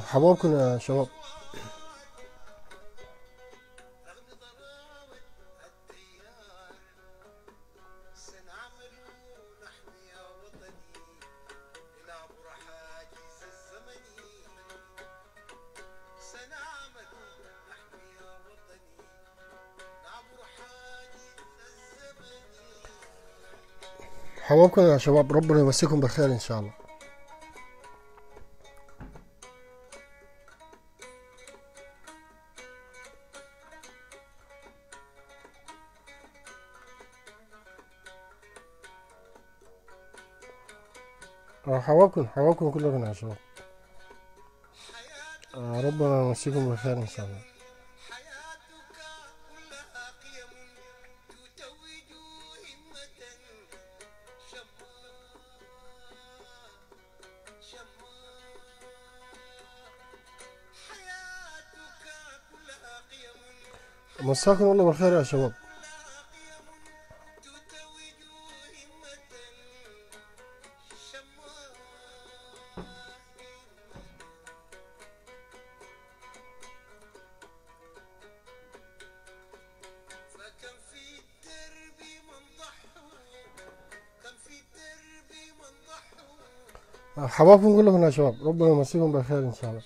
حبابكم يا شباب حبابكم يا شباب ربنا يمسيكم بالخير ان شاء الله حواكم حواكم كلكم يا شباب آه، ربنا يمسيكم بخير ان شاء الله مساكم الله بالخير يا شباب حوافهم كلهم هنا شباب ربنا يمسيهم بالخير ان شاء الله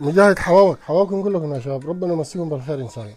مجاهد حواوك حواوكم كلكم يا شباب ربنا يمسيكم بالخير ان شاء الله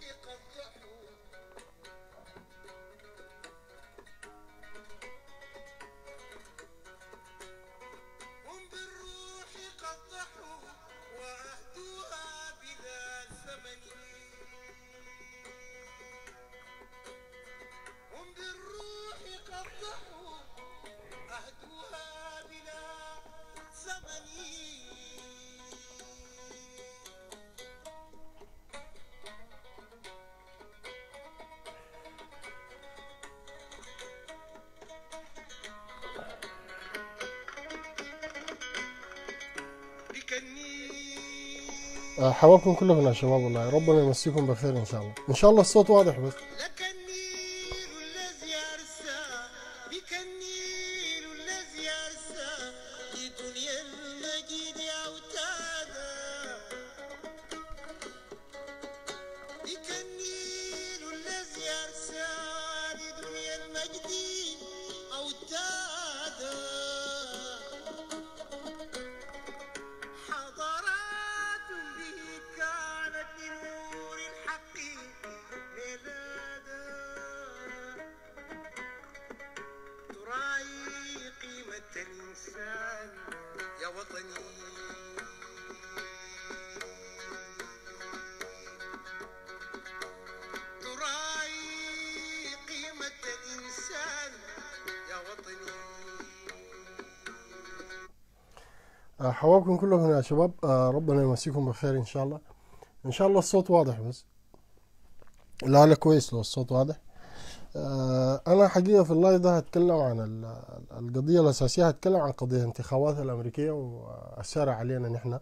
حواكم كلكم يا شباب والله ربنا يمسيكم بخير ان شاء الله ان شاء الله الصوت واضح بس شباب آه، ربنا يمسيكم بالخير ان شاء الله ان شاء الله الصوت واضح بس لا لا كويس لو الصوت واضح آه، انا حقيقه في اللايف ده هتكلم عن القضيه الاساسيه هتكلم عن قضيه الانتخابات الامريكيه واثرها علينا نحن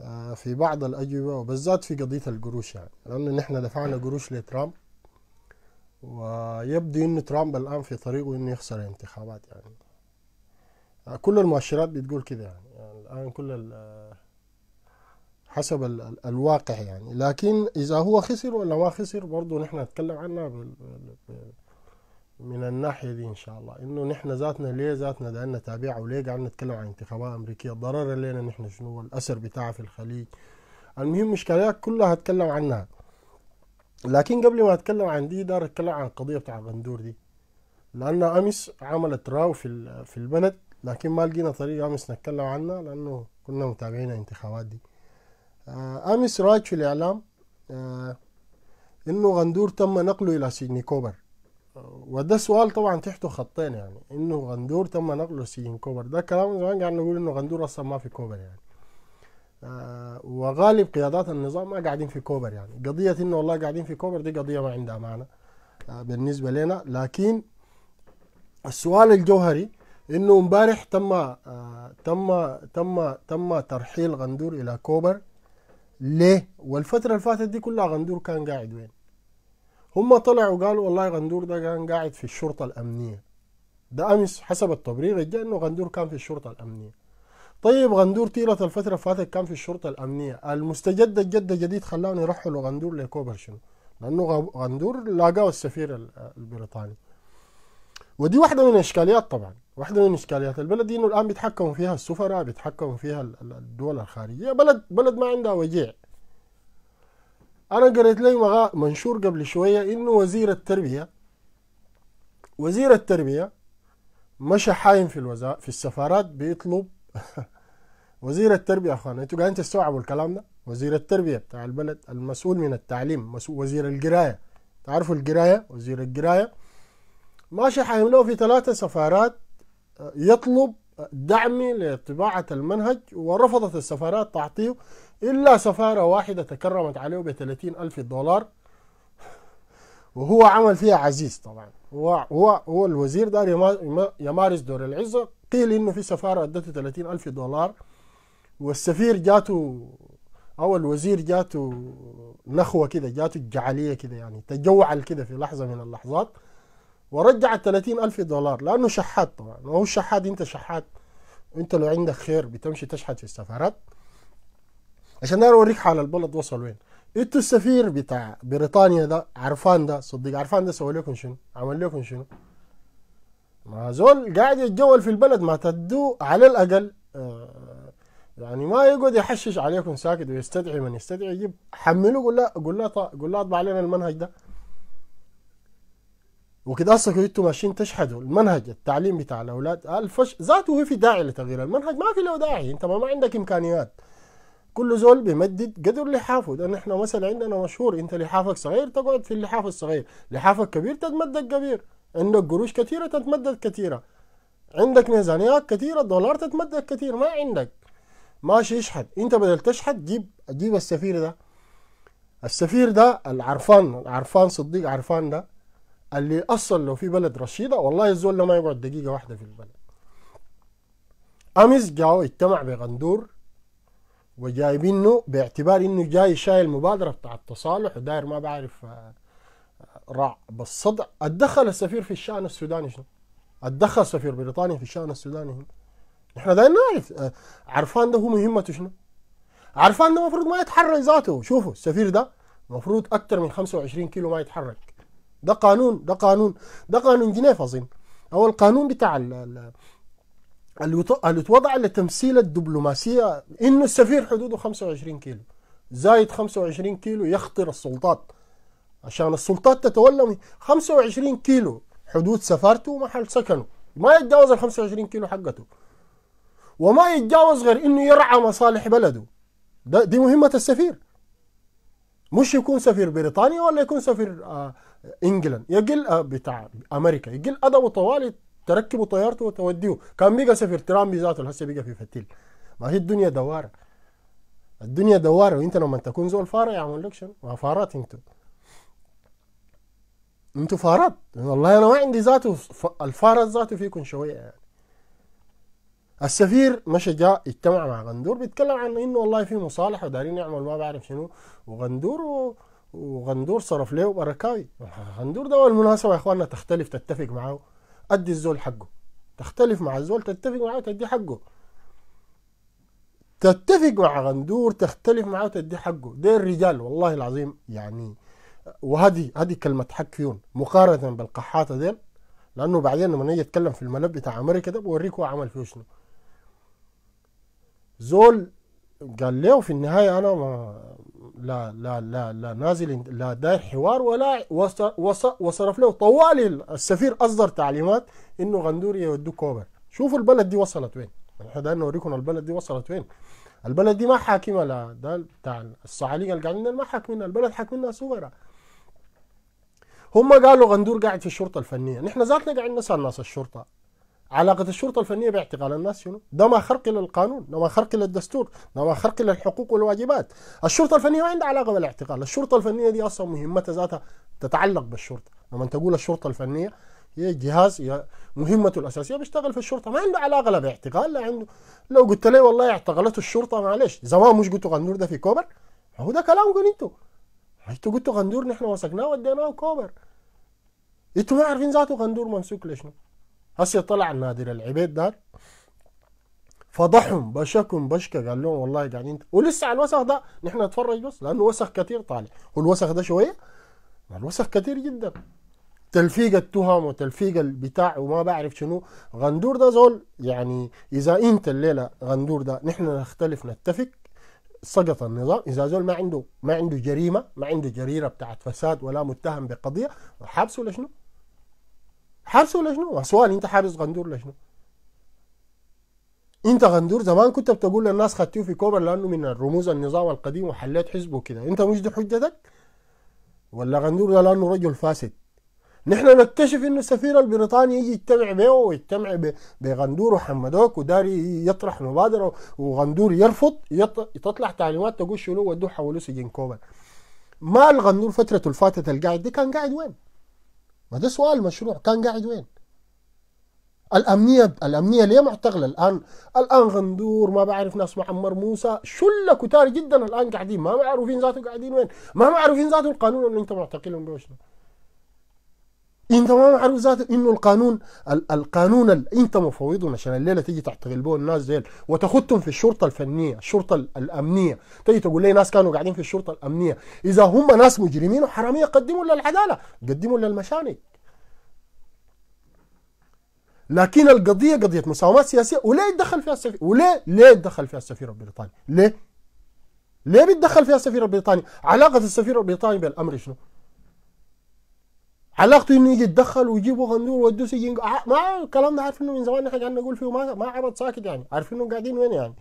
آه، في بعض الاجوبه وبالذات في قضيه القروش يعني لانه نحن دفعنا قروش لترامب ويبدو ان ترامب الان في طريقه انه يخسر الانتخابات يعني كل المؤشرات بتقول كده يعني الآن كل حسب ال حسب الواقع يعني لكن إذا هو خسر ولا ما خسر برضه نحن نتكلم عنها من الناحية دي إن شاء الله إنه نحن ذاتنا ليه ذاتنا ده نتابعها وليه قاعدين نتكلم عن انتخابات أمريكية ضرر لنا نحن شنو الأثر بتاعها في الخليج المهم مشكلات كلها هتكلم عنها لكن قبل ما أتكلم عن دي دار أتكلم عن القضية بتاع غندور دي لأن أمس عملت راو في في البلد لكن ما لقينا طريقه امس نتكلم عنها لانه كنا متابعين الانتخابات دي آه، امس رايت في الاعلام آه، انه غندور تم نقله الى سجن كوبر آه، وده سؤال طبعا تحته خطين يعني انه غندور تم نقله سجن كوبر ده كلام زمان قاعد نقول انه غندور اصلا ما في كوبر يعني آه وغالب قيادات النظام ما قاعدين في كوبر يعني قضية انه والله قاعدين في كوبر دي قضية ما عندها معنى آه بالنسبة لنا لكن السؤال الجوهري انه امبارح تم آه تم تم تم ترحيل غندور الى كوبر ليه والفتره اللي فاتت دي كلها غندور كان قاعد وين هم طلعوا قالوا والله غندور ده كان قاعد في الشرطه الامنيه ده امس حسب التبرير الجاي انه غندور كان في الشرطه الامنيه طيب غندور طيلة الفترة فاتت كان في الشرطة الأمنية المستجد الجد جديد خلاني يرحلوا غندور لكوبر شنو لأنه غندور لاقاه السفير البريطاني ودي واحدة من الإشكاليات طبعا واحدة من إشكاليات البلد إنه الآن بيتحكموا فيها السفراء بيتحكموا فيها الدول الخارجية بلد بلد ما عندها وجيع أنا قريت لي منشور قبل شوية إنه وزير التربية وزير التربية مشى حايم في الوزا في السفارات بيطلب وزير التربية أخوانا أنتوا قاعدين تستوعبوا الكلام ده وزير التربية بتاع البلد المسؤول من التعليم مسؤول وزير القراية تعرفوا القراية وزير القراية ماشي حايم له في ثلاثة سفارات يطلب دعمي لطباعة المنهج ورفضت السفارات تعطيه إلا سفارة واحدة تكرمت عليه ب ألف دولار وهو عمل فيها عزيز طبعا هو هو هو الوزير ده يمارس دور العزة قيل إنه في سفارة أدته 30 ألف دولار والسفير جاته أو الوزير جاته نخوة كده جاته جعلية كده يعني تجوعل كده في لحظة من اللحظات ورجع ال 30000 دولار لانه شحات طبعا هو الشحات انت شحات وانت لو عندك خير بتمشي تشحت في السفارات عشان انا اوريك حال البلد وصل وين انتوا السفير بتاع بريطانيا ده عرفان ده صديق عرفان ده سوى لكم شنو عمل لكم شنو ما زول قاعد يتجول في البلد ما تدو على الاقل آه، يعني ما يقعد يحشش عليكم ساكت ويستدعي من يستدعي يجيب حملوه قول له قول له قول له اطبع علينا المنهج ده وكده اصلا كنتوا ماشيين تشحدوا المنهج التعليم بتاع الاولاد الفش ذاته في داعي لتغيير المنهج ما في له داعي انت ما, ما عندك امكانيات كل زول بيمدد قدر لحافه لان احنا مثلا عندنا مشهور انت لحافك صغير تقعد في اللحاف الصغير لحافك كبير تتمدد كبير عندك قروش كثيره تتمدد كثيره عندك ميزانيات كثيره دولار تتمدد كثير ما عندك ماشي يشحد انت بدل تشحد جيب جيب السفير ده السفير ده العرفان العرفان صديق عرفان ده قال لي اصلا لو في بلد رشيده والله الزول ده ما يقعد دقيقه واحده في البلد امس جاو اجتمع بغندور وجايبينه باعتبار انه جاي شايل مبادره بتاع التصالح وداير ما بعرف آه، آه، رع بالصدع ادخل السفير في الشان السوداني شنو؟ ادخل سفير بريطانيا في الشان السوداني هنا احنا دايرين نعرف آه، عرفان ده هو مهمته شنو؟ عرفان ده المفروض ما يتحرك ذاته شوفوا السفير ده المفروض اكثر من 25 كيلو ما يتحرك ده قانون ده قانون ده قانون جنيف اظن او القانون بتاع ال اللي اتوضع لتمثيل الدبلوماسيه انه السفير حدوده 25 كيلو زايد 25 كيلو يخطر السلطات عشان السلطات تتولى 25 كيلو حدود سفارته ومحل سكنه ما يتجاوز ال 25 كيلو حقته وما يتجاوز غير انه يرعى مصالح بلده ده دي مهمه السفير مش يكون سفير بريطانيا ولا يكون سفير آه انجلند يقل آه، بتاع امريكا يقل ادب طوالي تركبوا طيارته وتوديه كان بيجا سفير ترامب ذاته هسه بيجا في فتيل ما هي الدنيا دواره الدنيا دواره وانت لما تكون زول فاره يعمل لك شنو ما فارات انتوا انتوا فارات والله انا ما عندي ذاته الفاره ذاته فيكم شويه يعني السفير مشى جاء اجتمع مع غندور بيتكلم عن انه والله في مصالحه ودارين يعمل ما بعرف شنو وغندور و... وغندور صرف له بركاوي غندور ده بالمناسبه يا اخواننا تختلف تتفق معاه ادي الزول حقه تختلف مع الزول تتفق معاه تدي حقه تتفق مع غندور تختلف معاه تدي حقه ده الرجال والله العظيم يعني وهذه هذه كلمة حق فيهم مقارنة بالقحاطة ديل لأنه بعدين لما نيجي أتكلم في الملف بتاع أمريكا ده بوريك هو عمل فيه شنو زول قال له في النهاية أنا ما لا لا لا لا نازل لا داير حوار ولا وصرف له طوال السفير اصدر تعليمات انه غندوري يودوه كوبر شوفوا البلد دي وصلت وين احنا ده نوريكم البلد دي وصلت وين البلد دي ما حاكمه لا ده بتاع الصعاليق اللي قاعدين ما حاكمينها البلد حاكمينها سوبرا هم قالوا غندور قاعد في الشرطه الفنيه نحن ذاتنا قاعدين نسال ناس الشرطه علاقة الشرطة الفنية باعتقال الناس شنو؟ ده ما خرق للقانون، ده ما خرق للدستور، ده ما خرق للحقوق والواجبات. الشرطة الفنية ما عندها علاقة بالاعتقال، الشرطة الفنية دي أصلا مهمتها ذاتها تتعلق بالشرطة، لما تقول الشرطة الفنية هي جهاز هي مهمته الأساسية بيشتغل في الشرطة، ما عنده علاقة لا باعتقال لا عنده لو قلت لي والله اعتقلته الشرطة معلش، زمان مش قلتوا غندور ده في كوبر؟ هو ده كلام انتوا. انتوا قلتوا غندور نحن وثقناه وديناه كوبر. انتوا ما عارفين ذاته غندور منسوك ليش؟ هسه طلع نادر العبيد ده فضحهم بشكم بشكة قال لهم والله قاعدين ولسه على الوسخ ده نحن نتفرج بس لانه وسخ كثير طالع والوسخ ده شويه الوسخ كثير جدا تلفيق التهم وتلفيق البتاع وما بعرف شنو غندور ده زول يعني اذا انت الليله غندور ده نحن نختلف نتفق سقط النظام اذا زول ما عنده ما عنده جريمه ما عنده جريره بتاعت فساد ولا متهم بقضيه حبسه ولا شنو حارس ولا شنو؟ سؤال انت حارس غندور ولا شنو؟ انت غندور زمان كنت بتقول للناس خدتوه في كوبر لانه من رموز النظام القديم وحليت حزبه وكده انت مش دي حجتك؟ ولا غندور ده لانه رجل فاسد نحن نكتشف انه السفير البريطاني يجي يجتمع بيه ويجتمع بغندور وحمدوك وداري يطرح مبادره وغندور يرفض تطلع تعليمات تقول شنو ودوه حولوه سجن كوبر مال غندور فترته الفاتت القاعد دي كان قاعد وين؟ ما ده سؤال مشروع كان قاعد وين الأمنية الأمنية ليه معتقلة الآن الآن غندور ما بعرف ناس معمر موسى شلة كتار جدا الآن قاعدين ما معروفين ذاته قاعدين وين ما معروفين ذاته القانون اللي أنت معتقلهم بوشنا إن تمام معروف ذاته إنه القانون القانون اللي أنت مفوضه عشان الليلة تيجي تحتغل به الناس ديل وتخدهم في الشرطة الفنية الشرطة الأمنية تيجي تقول لي ناس كانوا قاعدين في الشرطة الأمنية إذا هم ناس مجرمين وحرامية قدموا للعدالة قدموا للمشانق لكن القضيه قضيه مساومات سياسيه وليه يتدخل فيها السفير وليه ليه يتدخل فيها السفير البريطاني؟ ليه؟ ليه بيتدخل فيها السفير البريطاني؟ علاقه السفير البريطاني بالامر شنو؟ علاقته انه يجي يتدخل ويجيبوا غندور ويودوه سجن ما الكلام ده عارف انه من زمان احنا قاعدين نقول فيه ما ما عبط ساكت يعني عارف انه قاعدين وين يعني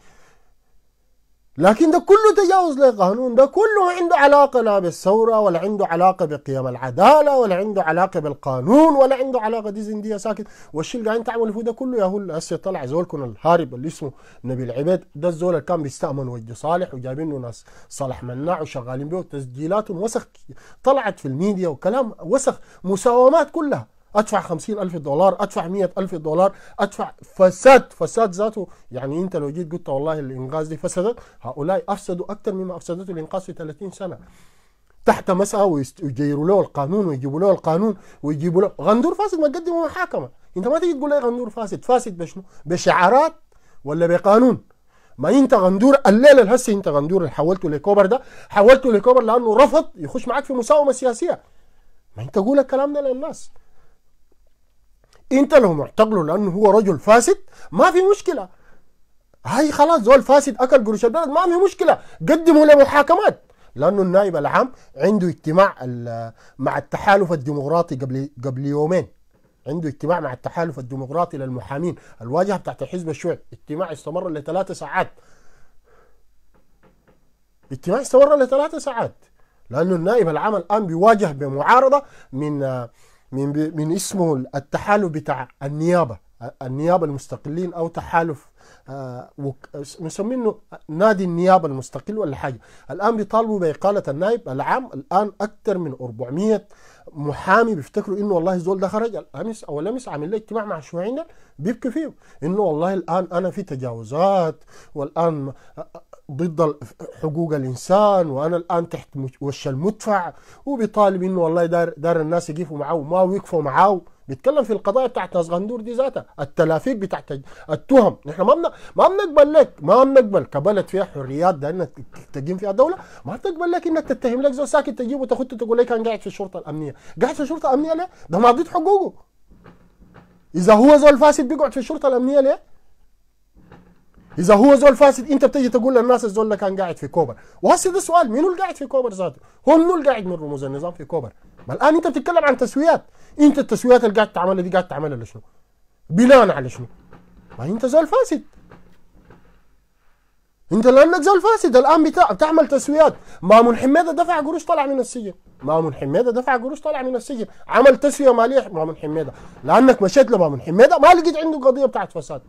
لكن ده كله تجاوز للقانون ده كله ما عنده علاقة لا بالثورة ولا عنده علاقة بقيم العدالة ولا عنده علاقة بالقانون ولا عنده علاقة دي زندية ساكت والشيء اللي قاعدين تعملوا فيه ده كله يا هو هسه طلع زولكم الهارب اللي اسمه نبيل عبيد ده الزول اللي كان بيستأمن وجه صالح وجايبين له ناس صالح مناع وشغالين به تسجيلات وسخ طلعت في الميديا وكلام وسخ مساومات كلها ادفع خمسين ألف دولار ادفع مية ألف دولار ادفع فساد فساد ذاته يعني انت لو جيت قلت والله الانقاذ دي فسدت هؤلاء افسدوا اكثر مما افسدته الانقاذ في 30 سنه تحت مساء ويجيروا له القانون ويجيبوا له القانون ويجيبوا له غندور فاسد ما تقدمه محاكمة انت ما تيجي تقول لي غندور فاسد فاسد بشنو بشعارات ولا بقانون ما انت غندور الليله الهسه انت غندور اللي حولته لكوبر ده حولته لكوبر لانه رفض يخش معك في مساومه سياسيه ما انت قول الكلام ده للناس انت لو معتقله لانه هو رجل فاسد ما في مشكله هاي خلاص زول فاسد اكل قروش البلد ما في مشكله قدموا لمحاكمات لانه النائب العام عنده اجتماع مع التحالف الديمقراطي قبل قبل يومين عنده اجتماع مع التحالف الديمقراطي للمحامين الواجهه بتاعت الحزب الشيوعي اجتماع استمر لثلاث ساعات اجتماع استمر لثلاث ساعات لانه النائب العام الان بيواجه بمعارضه من من من اسمه التحالف بتاع النيابه النيابه المستقلين او تحالف آه مسمينه نادي النيابه المستقل ولا حاجه الان بيطالبوا باقاله النائب العام الان اكثر من 400 محامي بيفتكروا انه والله زول ده خرج امس او امس عامل لي اجتماع مع شوعينا بيبكي فيه انه والله الان انا في تجاوزات والان آه، آه، ضد حقوق الانسان وانا الان تحت وش المدفع وبيطالب انه والله دار, دار الناس يقفوا معاه وما وقفوا معاه بيتكلم في القضايا بتاعت ناس غندور دي ذاتها التلافيق بتاعت التهم نحن ما ما بنقبل لك ما بنقبل كبلد فيها حريات انك تقيم فيها دوله ما بتقبل لك انك تتهم لك زول ساكت تجيبه وتخده تقول لك كان قاعد في الشرطه الامنيه قاعد في الشرطه الامنيه ليه ده ما ضد حقوقه اذا هو زول فاسد بيقعد في الشرطه الامنيه ليه اذا هو زول فاسد انت بتجي تقول للناس الزول ده كان قاعد في كوبر وهسه ده سؤال مين اللي قاعد في كوبر ذاته هو منو اللي قاعد من رموز النظام في كوبر ما الان انت بتتكلم عن تسويات انت التسويات اللي قاعد تعملها دي قاعد تعملها لشنو بناء على شنو ما انت زول فاسد انت لانك زول فاسد الان بتاع بتعمل تسويات مامون حميده دفع قروش طلع من السجن مامون حميده دفع قروش طلع من السجن عمل تسويه ماليه مامون حميده لانك مشيت لمامون حميده ما لقيت عنده قضيه بتاعت فساد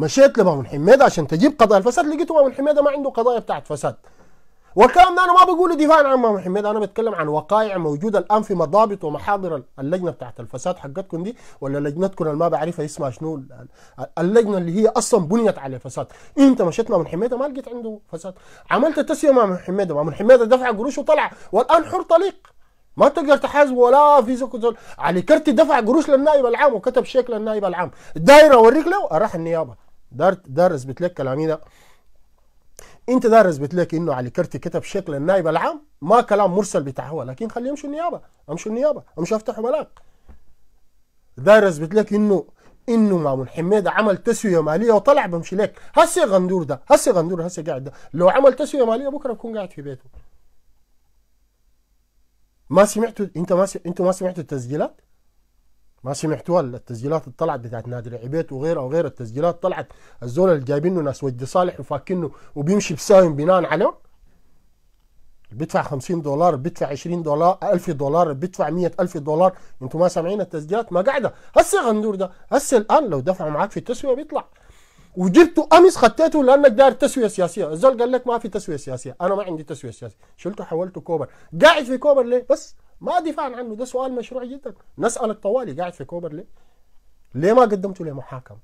مشيت لمامون حميدة عشان تجيب قضايا الفساد لقيته مامون حميدة ما عنده قضايا بتاعت فساد والكلام ده انا ما بقوله دفاعا عن مامون حميدة انا بتكلم عن وقائع موجوده الان في مضابط ومحاضر اللجنه بتاعت الفساد حقتكم دي ولا لجنتكم اللي ما بعرفها اسمها شنو اللجنه اللي هي اصلا بنيت على فساد انت مشيت مامون حميدة ما لقيت عنده فساد عملت تسويه مع مامون حميدة مامون حميدة دفع قروش وطلع والان حر طليق ما تقدر تحاسبه ولا في زول علي كرتي دفع قروش للنائب العام وكتب شيك للنائب العام دايره اوريك له راح النيابه دار دار اثبت لك كلامي ده انت دار اثبت لك انه علي كرتي كتب شكل النائب العام ما كلام مرسل بتاع هو لكن خليه يمشي النيابه امشي النيابه امشي افتحوا بلاغ دار اثبت لك انه انه مامون حميده عمل تسويه ماليه وطلع بمشي لك هسه غندور ده هسه غندور هسه قاعد ده لو عمل تسويه ماليه بكره بكون قاعد في بيته ما سمعتوا انت ما س... انتوا ما سمعتوا التسجيلات ما سمعتوا التسجيلات اللي طلعت بتاعت نادي العبيت او غير التسجيلات طلعت الزول اللي جايبينه ناس ودي صالح وفاكنه وبيمشي بساهم بناء عليهم بيدفع 50 دولار بيدفع 20 دولار 1000 دولار بيدفع 100000 دولار انتوا ما سامعين التسجيلات ما قاعده هسه غندور ده هسه الان لو دفعوا معاك في التسويه بيطلع وجبته امس خطيته لانك داير تسويه سياسيه الزول قال لك ما في تسويه سياسيه انا ما عندي تسويه سياسيه شلته حولته كوبر قاعد في كوبر ليه بس ما دفاعا عنه ده سؤال مشروع جدا نسأل الطوالي قاعد في كوبر ليه؟ ليه ما قدمته لمحاكمة؟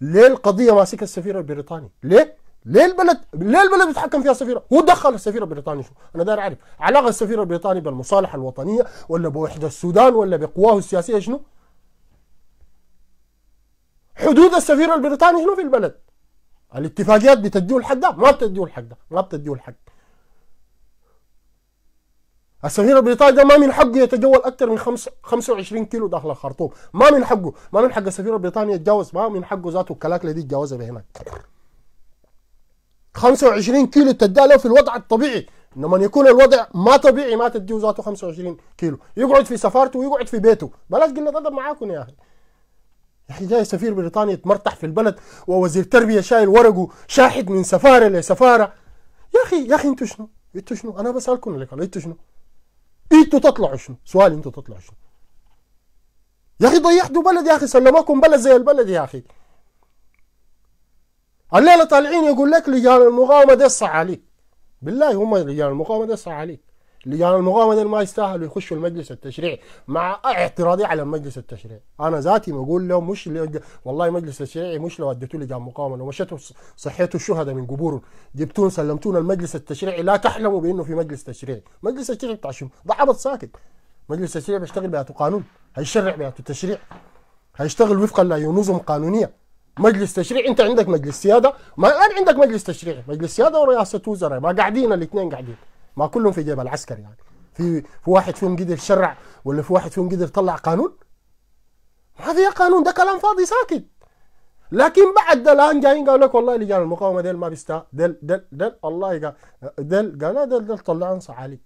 ليه القضية ماسكة السفير البريطاني؟ ليه؟ ليه البلد ليه البلد بيتحكم فيها السفيره؟ هو دخل السفير البريطاني شو؟ انا داير اعرف علاقه السفير البريطاني بالمصالحه الوطنيه ولا بوحده السودان ولا بقواه السياسيه شنو؟ حدود السفير البريطاني شنو في البلد؟ الاتفاقيات بتديه الحق ده ما بتديه الحق ده ما بتديه الحق السفير البريطاني ده ما من حقه يتجول اكثر من 25 كيلو داخل الخرطوم ما من حقه ما من حق السفير البريطاني يتجاوز ما من حقه ذاته الكلاكله دي يتجاوزها بهناك 25 كيلو تدى له في الوضع الطبيعي لما يكون الوضع ما طبيعي ما تديه ذاته 25 كيلو يقعد في سفارته ويقعد في بيته بلاش قله ادب معاكم يا اخي يا اخي جاي سفير بريطاني يتمرتح في البلد ووزير تربيه شايل ورقه شاحد من سفاره لسفاره يا اخي يا اخي انتوا شنو؟ انتوا شنو؟ انا بسالكم انتوا شنو؟ انتوا تطلعوا شنو؟ سؤال انتوا تطلعوا شنو؟ يا اخي ضيعتوا بلد يا اخي سلموكم بلد زي البلد يا اخي الليله طالعين يقول لك لجان المقاومه دي عليك بالله هم لجان المقاومه دي عليك لجان المقاومه ما يستاهلوا يخشوا المجلس التشريعي مع اعتراضي على المجلس التشريعي انا ذاتي بقول لهم مش لأج... والله مجلس التشريعي مش لو اديتوا لجان المقاومه لو مشيتوا صحيتوا الشهداء من قبورهم جبتون سلمتونا المجلس التشريعي لا تحلموا بانه في مجلس تشريعي مجلس التشريعي بتاع شنو ده عبط ساكت مجلس التشريع بيشتغل بيعته قانون هيشرع بيعته تشريع هيشتغل وفقا لنظم قانونيه مجلس تشريع انت عندك مجلس سياده ما الان عندك مجلس تشريعي مجلس سياده ورئاسه وزراء ما قاعدين الاثنين قاعدين ما كلهم في جيب العسكر يعني في في واحد فيهم قدر شرع ولا في واحد فيهم قدر طلع قانون ما في قانون ده كلام فاضي ساكت لكن بعد ده الان جايين قالوا لك والله لجان المقاومه ديل ما بيستا ديل ديل ديل الله قال ديل قال ديل ديل انصع صعالي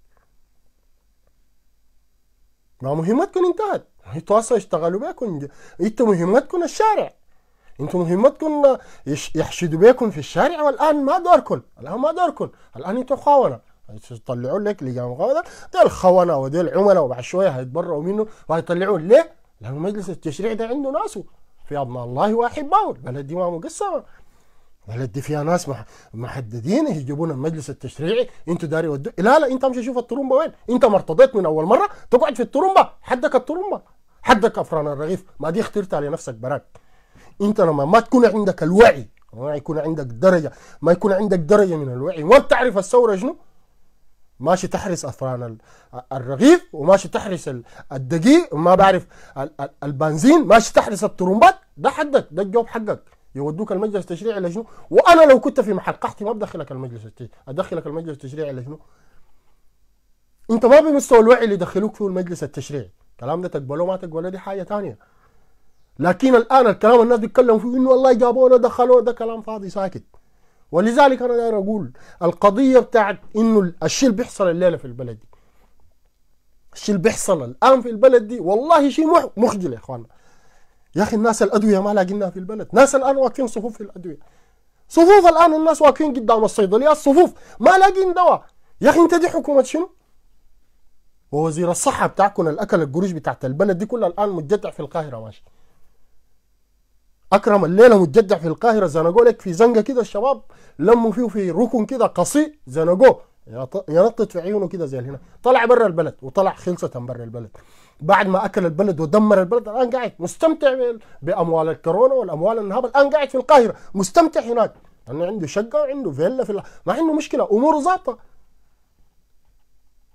ما مهمتكم انتهت انتوا اشتغلوا بيكم انتوا مهمتكم الشارع انتوا مهمتكم يحشدوا بيكم في الشارع والان ما دوركم الان ما دوركم الان انتوا خاونه هيطلعوا لك لجان مقاومه ده الخونه ودي العملاء وبعد شويه هيتبرؤوا منه وهيطلعوه ليه؟ لانه مجلس التشريع ده عنده ناسه في اضماء الله واحبائه البلد دي ما مقسمه البلد دي فيها ناس محددين يجيبون المجلس التشريعي انتوا داري ودو لا لا انت امشي شوف الطرمبه وين انت ما ارتضيت من اول مره تقعد في الطرمبه حدك الطرمبه حدك افران الرغيف ما دي اخترتها لنفسك براك انت لما ما تكون عندك الوعي ما يكون عندك درجه ما يكون عندك درجه من الوعي وما بتعرف الثوره شنو ماشي تحرس افران الرغيف وماشي تحرس الدقيق وما بعرف البنزين ماشي تحرس الطرمبات ده حدك ده الجواب حقك يودوك المجلس التشريعي لشنو؟ وانا لو كنت في محل قحطي ما بدخلك المجلس التشريعي ادخلك المجلس التشريعي لشنو؟ انت ما بمستوى الوعي اللي يدخلوك فيه المجلس التشريعي الكلام ده تقبله ما تقبله دي حاجه ثانيه لكن الان الكلام الناس بيتكلموا فيه انه والله جابونا دخلوه ده كلام فاضي ساكت ولذلك انا داير اقول القضيه بتاعت انه الشيء اللي بيحصل الليله في البلد دي الشيء اللي بيحصل الان في البلد دي والله شيء مخجل يا اخوانا يا اخي الناس الادويه ما لاقيناها في البلد ناس الان واقفين صفوف في الادويه صفوف الان الناس واقفين قدام الصيدليات صفوف ما لاقين دواء يا اخي انت دي حكومه شنو؟ ووزير الصحه بتاعكم الاكل القروش بتاعت البلد دي كلها الان متجتع في القاهره ماشي اكرم الليله متجدع في القاهره زنقوا لك في زنقه كده الشباب لموا فيه في ركن كده قصي زنقوه ينطط في عيونه كده زي هنا طلع برا البلد وطلع خلصة برا البلد بعد ما اكل البلد ودمر البلد الان قاعد مستمتع باموال الكورونا والاموال النهاب الان قاعد في القاهره مستمتع هناك لانه عنده شقه وعنده فيلا في ما عنده مشكله اموره ظابطه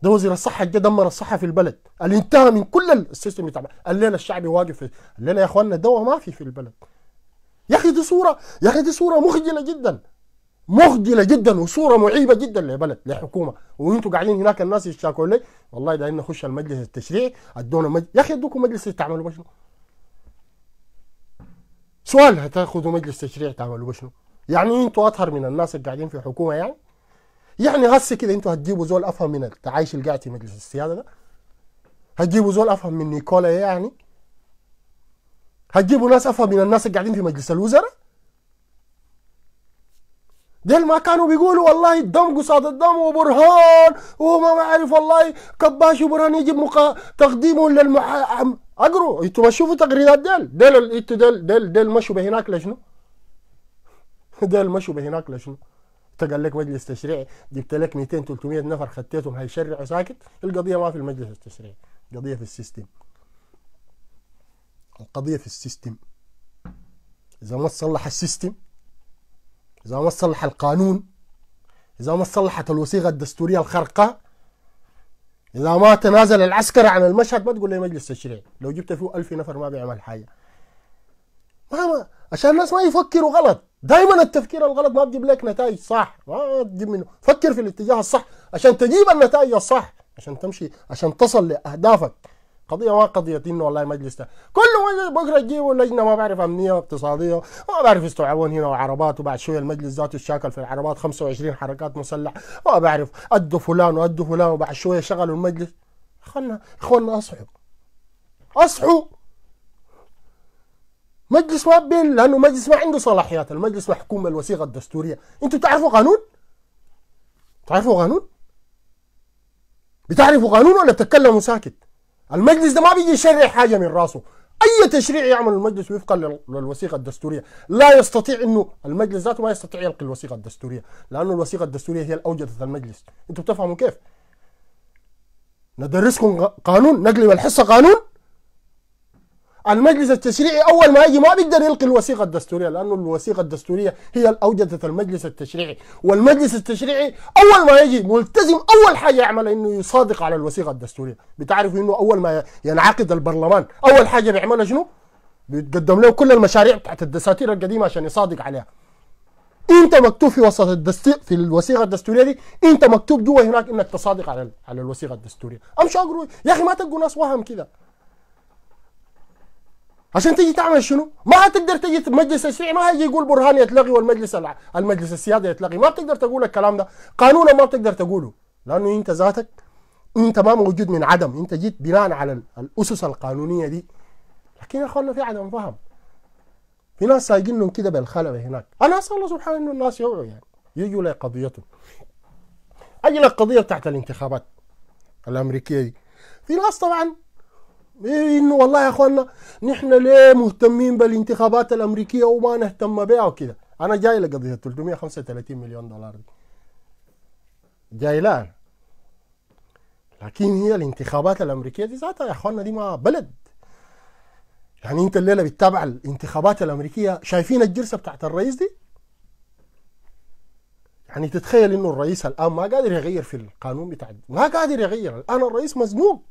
ده وزير الصحه جه دمر الصحه في البلد اللي انتهى من كل السيستم بتاع الليله الشعبي واقف الليله يا اخواننا الدواء ما في في البلد يا اخي دي صوره يا اخي دي صوره مخجله جدا مخجله جدا وصوره معيبه جدا لبلد لحكومه وانتوا قاعدين هناك الناس يشتكوا لي والله ده نخش المجلس التشريعي ادونا مج... يا اخي ادوكم مجلس تعملوا بشنو سؤال هتاخذوا مجلس تشريع تعملوا بشنو يعني انتوا اطهر من الناس اللي قاعدين في حكومه يعني يعني هسه كده انتوا هتجيبوا زول افهم من التعايش اللي قاعد في مجلس السياده ده هتجيبوا زول افهم من نيكولا يعني هتجيبوا ناس افهم من الناس اللي قاعدين في مجلس الوزراء ديل ما كانوا بيقولوا والله الدم قصاد الدم وبرهان وما عارف والله كباش وبرهان يجيب مقا... تقديمه للمح اقروا انتوا ما تشوفوا تغريدات ديل ديل انتوا ديل ديل ديل مشوا بهناك لشنو؟ ديل مشوا بهناك لشنو؟ قال لك مجلس تشريعي جبت لك 200 300 نفر خديتهم هيشرعوا ساكت القضيه ما في المجلس التشريعي القضيه في السيستم القضية في السيستم إذا ما تصلح السيستم إذا ما تصلح القانون إذا ما تصلحت الوثيقة الدستورية الخرقة إذا ما تنازل العسكر عن المشهد ما تقول لي مجلس تشريعي لو جبت فيه ألف نفر ما بيعمل حاجة ما, ما عشان الناس ما يفكروا غلط دائما التفكير الغلط ما بجيب لك نتائج صح ما تجيب منه فكر في الاتجاه الصح عشان تجيب النتائج الصح عشان تمشي عشان تصل لأهدافك قضيه وين قضيتين والله مجلس ده. كل بكره تجيبوا لجنه ما بعرف امنيه واقتصاديه ما بعرف يستوعبون هنا وعربات وبعد شويه المجلس ذاته الشاكل في العربات 25 حركات مسلح ما بعرف ادوا فلان وادوا فلان وبعد شويه شغلوا المجلس خلنا اخواننا اصحوا اصحوا مجلس ما بين لانه مجلس ما عنده صلاحيات المجلس محكوم بالوثيقه الدستوريه انتوا تعرفوا قانون تعرفوا قانون بتعرفوا قانون ولا بتتكلموا ساكت المجلس ده ما بيجي يشرع حاجه من راسه اي تشريع يعمل المجلس وفقا للوثيقه الدستوريه لا يستطيع انه المجلس ذاته ما يستطيع يلقي الوثيقه الدستوريه لانه الوثيقه الدستوريه هي اوجدت المجلس أنتم بتفهموا كيف ندرسكم قانون نقلب الحصة قانون المجلس التشريعي اول ما يجي ما بيقدر يلقي الوثيقه الدستوريه لانه الوثيقه الدستوريه هي اللي اوجدت المجلس التشريعي والمجلس التشريعي اول ما يجي ملتزم اول حاجه يعمل انه يصادق على الوثيقه الدستوريه بتعرف انه اول ما ينعقد البرلمان اول حاجه بيعملها شنو بيتقدم له كل المشاريع بتاعت الدساتير القديمه عشان يصادق عليها انت مكتوب في وسط الدستور في الوثيقه الدستوريه دي انت مكتوب جوا هناك انك تصادق على على الوثيقه الدستوريه امشي اقرا يا اخي ما تلقوا ناس وهم كذا عشان تيجي تعمل شنو؟ ما هتقدر تيجي مجلس الشيعي ما هيجي يقول برهان يتلغي والمجلس المجلس السيادي يتلغي ما بتقدر تقول الكلام ده قانونا ما بتقدر تقوله لانه انت ذاتك انت ما موجود من عدم انت جيت بناء على الاسس القانونيه دي لكن يا اخوانا في عدم فهم في ناس سايقين لهم كده بالخلبه هناك انا اسال الله سبحانه انه الناس يوعوا يعني يجوا لقضيتهم لك القضيه بتاعت الانتخابات الامريكيه دي في ناس طبعا إيه انه والله يا اخوانا نحن ليه مهتمين بالانتخابات الامريكيه وما نهتم بها وكده انا جاي لقضيه 335 مليون دولار دي جاي لها لكن هي الانتخابات الامريكيه دي ذاتها يا اخوانا دي ما بلد يعني انت الليله بتتابع الانتخابات الامريكيه شايفين الجرسه بتاعت الرئيس دي يعني تتخيل انه الرئيس الان ما قادر يغير في القانون بتاع ما قادر يغير الان الرئيس مزنوق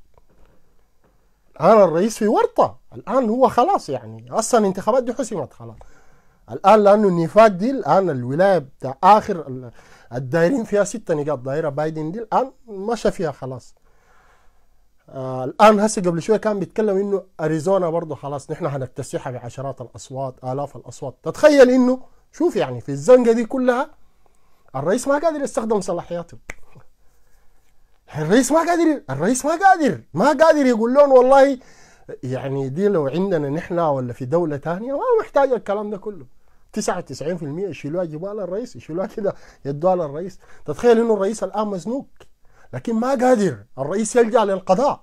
الآن الرئيس في ورطة الآن هو خلاص يعني أصلا الانتخابات دي حسمت خلاص الآن لأنه النفاق دي الآن الولاية بتاع آخر الدايرين فيها ستة نقاط دايرة بايدن دي الآن مشى فيها خلاص آه الآن هسه قبل شوية كان بيتكلم إنه أريزونا برضه خلاص نحن هنكتسحها بعشرات الأصوات آلاف الأصوات تتخيل إنه شوف يعني في الزنقة دي كلها الرئيس ما قادر يستخدم صلاحياته الرئيس ما قادر الرئيس ما قادر ما قادر يقول لهم والله يعني دي لو عندنا نحن ولا في دولة ثانية ما محتاج الكلام ده كله 99% يشيلوها يجيبوها للرئيس يشيلوها كده يدوها للرئيس تتخيل انه الرئيس الان مزنوق لكن ما قادر الرئيس يلجا للقضاء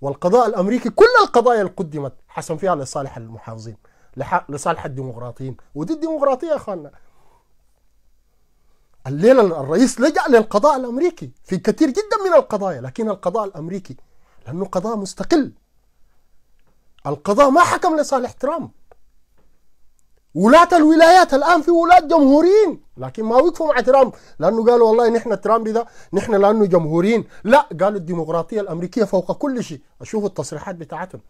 والقضاء الامريكي كل القضايا اللي قدمت حسم فيها لصالح المحافظين لصالح الديمقراطيين ودي الديمقراطيه يا اخواننا الليلة الرئيس لجأ للقضاء الأمريكي في كثير جدا من القضايا لكن القضاء الأمريكي لأنه قضاء مستقل القضاء ما حكم لصالح ترامب ولاة الولايات الآن في ولاة جمهوريين لكن ما وقفوا مع ترامب لأنه قالوا والله نحن ترامب ده نحن لأنه جمهوريين لا قالوا الديمقراطية الأمريكية فوق كل شيء أشوف التصريحات بتاعتهم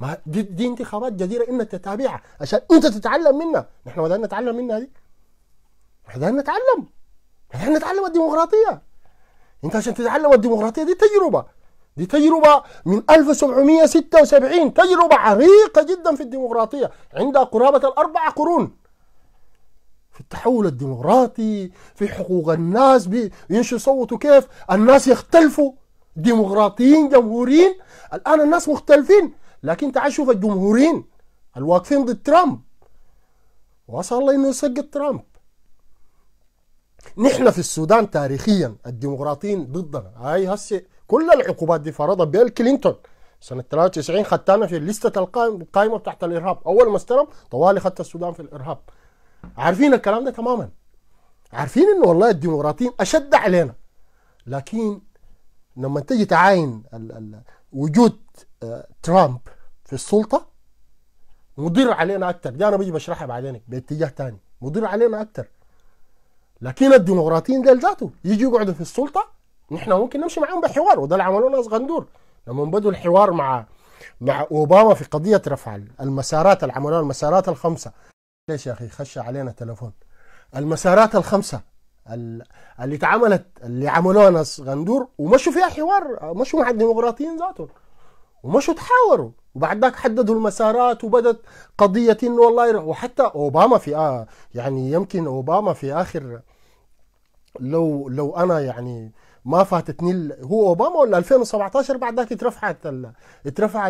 ما دي, دي انتخابات جديرة إنك تتابعها عشان أنت تتعلم منها نحن بدأنا نتعلم منها دي بدأنا نتعلم احنا نتعلم الديمقراطية انت عشان تتعلم الديمقراطية دي تجربة دي تجربة من 1776 تجربة عريقة جدا في الديمقراطية عندها قرابة الأربع قرون في التحول الديمقراطي في حقوق الناس بينشوا صوتوا كيف الناس يختلفوا ديمقراطيين جمهوريين الآن الناس مختلفين لكن تعال شوف الجمهوريين الواقفين ضد ترامب وصل الله انه يسقط ترامب نحن في السودان تاريخيا الديمقراطيين ضدنا هاي هسه كل العقوبات دي فرضها بيل كلينتون سنة 93 خدتنا في لستة القائمة بتاعت الإرهاب أول ما استلم طوالي خدت السودان في الإرهاب عارفين الكلام ده تماما عارفين إنه والله الديمقراطيين أشد علينا لكن لما تجي تعاين ال ال وجود آه، ترامب في السلطة مضر علينا أكثر دي أنا بيجي بشرحها بعدين باتجاه تاني مضر علينا أكثر لكن الديمقراطيين ديل ذاته يجوا يقعدوا في السلطه نحن ممكن نمشي معاهم بحوار وده اللي عملوه ناس غندور لما بدوا الحوار مع مع اوباما في قضيه رفع المسارات اللي عملوها المسارات الخمسه ليش يا اخي خش علينا تلفون المسارات الخمسه اللي اتعملت اللي عملوها ناس غندور ومشوا فيها حوار مشوا مع الديمقراطيين ذاتهم ومشوا تحاوروا وبعد ذاك حددوا المسارات وبدت قضية انه والله وحتى اوباما في آه يعني يمكن اوباما في اخر لو لو انا يعني ما فاتتني هو اوباما ولا 2017 بعد ذاك اترفعت اترفع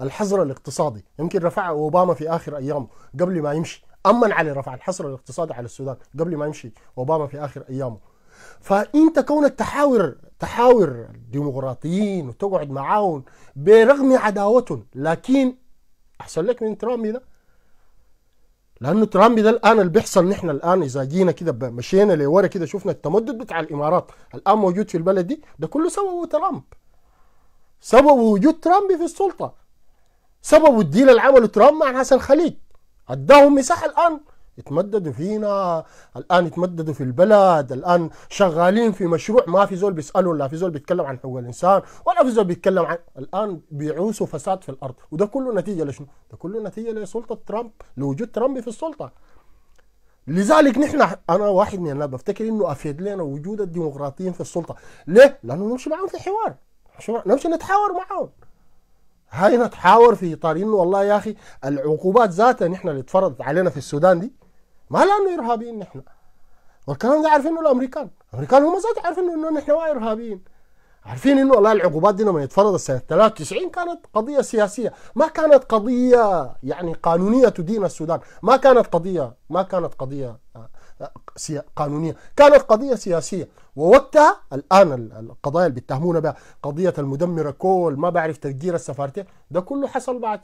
الحظر الاقتصادي يمكن رفع اوباما في اخر ايامه قبل ما يمشي امن على رفع الحظر الاقتصادي على السودان قبل ما يمشي اوباما في اخر ايامه فانت كونك تحاور تحاور الديمقراطيين وتقعد معاهم برغم عداوتهم لكن احسن لك من ترامب ده لانه ترامب ده الان اللي بيحصل نحن الان اذا جينا كده مشينا لورا كده شفنا التمدد بتاع الامارات الان موجود في البلد دي ده كله سببه ترامب سبب وجود ترامب في السلطه سبب الديل اللي عمله ترامب مع حسن خليج اداهم مساحه الان اتمددوا فينا الان اتمددوا في البلد الان شغالين في مشروع ما في زول بيسالوا لا في زول بيتكلم عن حقوق الانسان ولا في زول بيتكلم عن الان بيعوسوا فساد في الارض وده كله نتيجه لشنو ده كله نتيجه لسلطه ترامب لوجود ترامب في السلطه لذلك نحن انا واحد من الناس بفتكر انه افيد لنا وجود الديمقراطيين في السلطه ليه لانه نمشي معهم في حوار نمشي نتحاور معهم هاي نتحاور في اطار انه والله يا اخي العقوبات ذاتها نحن اللي اتفرضت علينا في السودان دي ما لانه ارهابيين نحن والكلام ده عارفينه الامريكان الامريكان هم ذاتهم عارفين انه نحن ارهابيين عارفين انه والله العقوبات دي لما يتفرضت سنه 93 كانت قضيه سياسيه، ما كانت قضيه يعني قانونيه تدين السودان، ما كانت قضيه ما كانت قضيه آه، آه، قانونيه، كانت قضيه سياسيه، ووقتها الان القضايا اللي بيتهمونا بها قضيه المدمره كول، ما بعرف تدير السفارتين، ده كله حصل بعد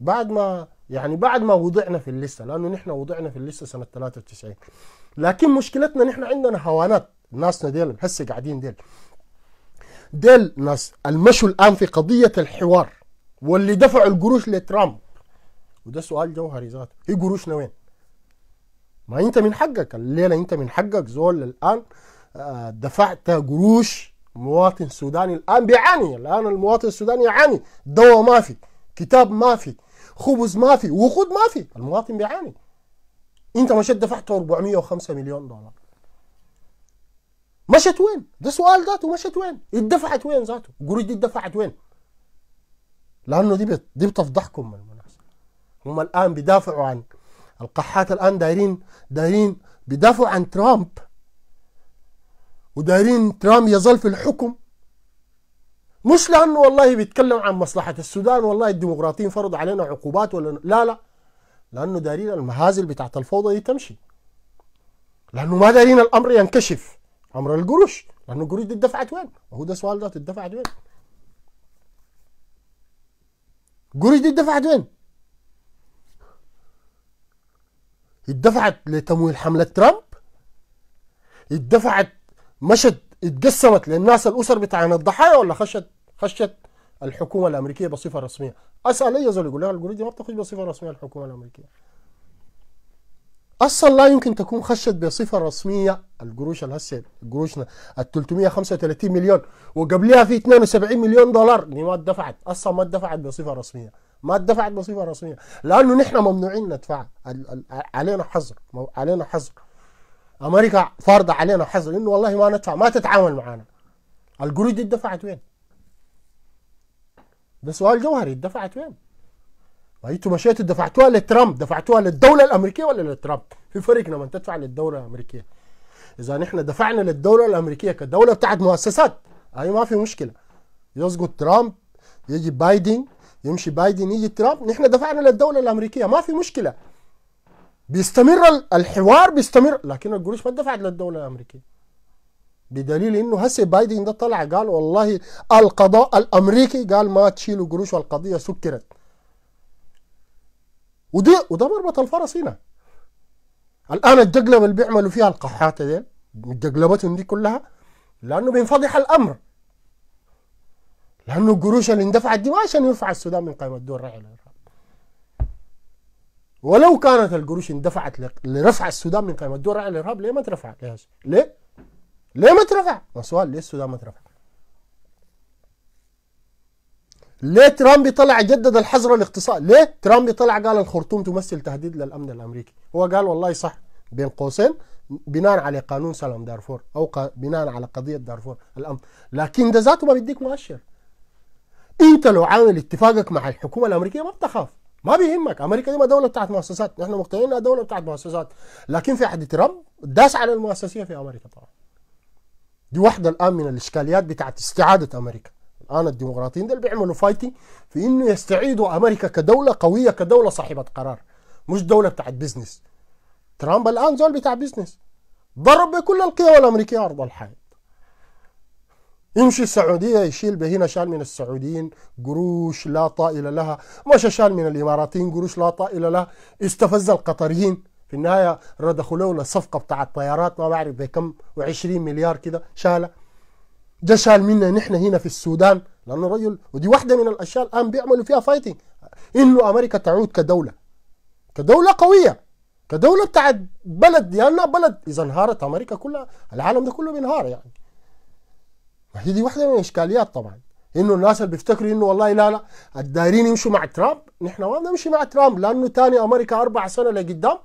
بعد ما يعني بعد ما وضعنا في اللسته لانه نحن وضعنا في اللسته سنه 93 لكن مشكلتنا نحن عندنا هوانات ناسنا ديل هسه قاعدين ديل ديل ناس المشوا الان في قضيه الحوار واللي دفعوا القروش لترامب وده سؤال جوهري ذاته هي قروشنا وين؟ ما انت من حقك الليله انت من حقك زول الان آه، دفعت قروش مواطن سوداني الان بيعاني الان المواطن السوداني يعاني دواء ما في كتاب ما في خبز ما في وقود ما في المواطن بيعاني انت مشيت دفعت 405 مليون دولار مشت وين؟ ده سؤال ذاته مشت وين؟ اتدفعت وين ذاته؟ القروش دي اتدفعت وين؟ لانه دي بت... دي بتفضحكم بالمناسبه هم الان بيدافعوا عن القحات الان دايرين دايرين بيدافعوا عن ترامب ودايرين ترامب يظل في الحكم مش لانه والله بيتكلم عن مصلحه السودان والله الديمقراطيين فرضوا علينا عقوبات ولا لا لا لانه دارين المهازل بتاعت الفوضى دي تمشي لانه ما دارين الامر ينكشف امر القروش لانه القروش دي اتدفعت وين؟ هو ده السؤال ده اتدفعت وين؟ القروش دي اتدفعت وين؟ اتدفعت لتمويل حمله ترامب اتدفعت مشت اتقسمت للناس الاسر بتاعنا الضحايا ولا خشت خشت الحكومه الامريكيه بصفه رسميه اسال اي زول يقول لها دي ما بتخش بصفه رسميه الحكومه الامريكيه اصلا لا يمكن تكون خشت بصفه رسميه القروش الهسه قروشنا ال 335 مليون وقبلها في 72 مليون دولار دي ما اتدفعت اصلا ما اتدفعت بصفه رسميه ما اتدفعت بصفه رسميه لانه نحن ممنوعين ندفع علينا حظر علينا حظر امريكا فارضه علينا حظر انه والله ما ندفع ما تتعامل معانا القروض دي اتدفعت وين؟ ده سؤال جوهري اتدفعت وين؟ انتوا مشيتوا دفعتوها لترامب دفعتوها للدوله الامريكيه ولا لترامب؟ في فرق لما تدفع للدوله الامريكيه اذا نحن دفعنا للدوله الامريكيه كدوله بتاعت مؤسسات اي ما في مشكله يسقط ترامب يجي بايدن يمشي بايدن يجي ترامب نحن دفعنا للدوله الامريكيه ما في مشكله بيستمر الحوار بيستمر لكن القروش ما دفعت للدوله الامريكيه بدليل انه هسه بايدن ده طلع قال والله القضاء الامريكي قال ما تشيلوا قروش والقضيه سكرت ودي وده مربط الفرس هنا الان الدقلبه اللي بيعملوا فيها القحاته دي الدقلبتهم دي كلها لانه بينفضح الامر لانه القروش اللي اندفعت دي ما عشان يرفع السودان من قائمه الدول الرعيه ولو كانت القروش اندفعت لرفع السودان من قيمه الدولار على الارهاب ليه ما ترفع؟ ليه؟ ليه؟ ليه ما ترفع؟ ما سؤال ليه السودان ما ترفع؟ ليه ترامب طلع جدد الحظر الاقتصادي؟ ليه ترامب طلع قال الخرطوم تمثل تهديد للامن الامريكي؟ هو قال والله صح بين قوسين بناء على قانون سلام دارفور او بناء على قضيه دارفور الامن، لكن ده ذاته ما بيديك مؤشر. انت لو عامل اتفاقك مع الحكومه الامريكيه ما بتخاف ما بيهمك امريكا دي ما دوله بتاعت مؤسسات نحن مقتنعين انها دوله بتاعت مؤسسات لكن في عهد ترامب داس على المؤسسيه في امريكا طبعا دي واحده الان من الاشكاليات بتاعت استعاده امريكا الان الديمقراطيين دول بيعملوا فايتي في انه يستعيدوا امريكا كدوله قويه كدوله صاحبه قرار مش دوله بتاعت بزنس ترامب الان زول بتاع بزنس ضرب بكل القيم الامريكيه ارض الحياه يمشي السعودية يشيل بهنا شال من السعوديين قروش لا طائل لها مش شال من الإماراتيين قروش لا طائل لها استفز القطريين في النهاية ردخوا له صفقة بتاع الطيارات ما بعرف بكم وعشرين مليار كده شاله ده شال منا نحن هنا في السودان لأنه رجل ودي واحدة من الأشياء الآن بيعملوا فيها فايتنج إنه أمريكا تعود كدولة كدولة قوية كدولة بتاعت بلد لأنها يعني بلد إذا انهارت أمريكا كلها العالم ده كله بينهار يعني وهي دي واحده من الاشكاليات طبعا انه الناس اللي بيفتكروا انه والله لا لا الدايرين يمشوا مع ترامب نحن ما بنمشي مع ترامب لانه ثاني امريكا اربع سنه لقدام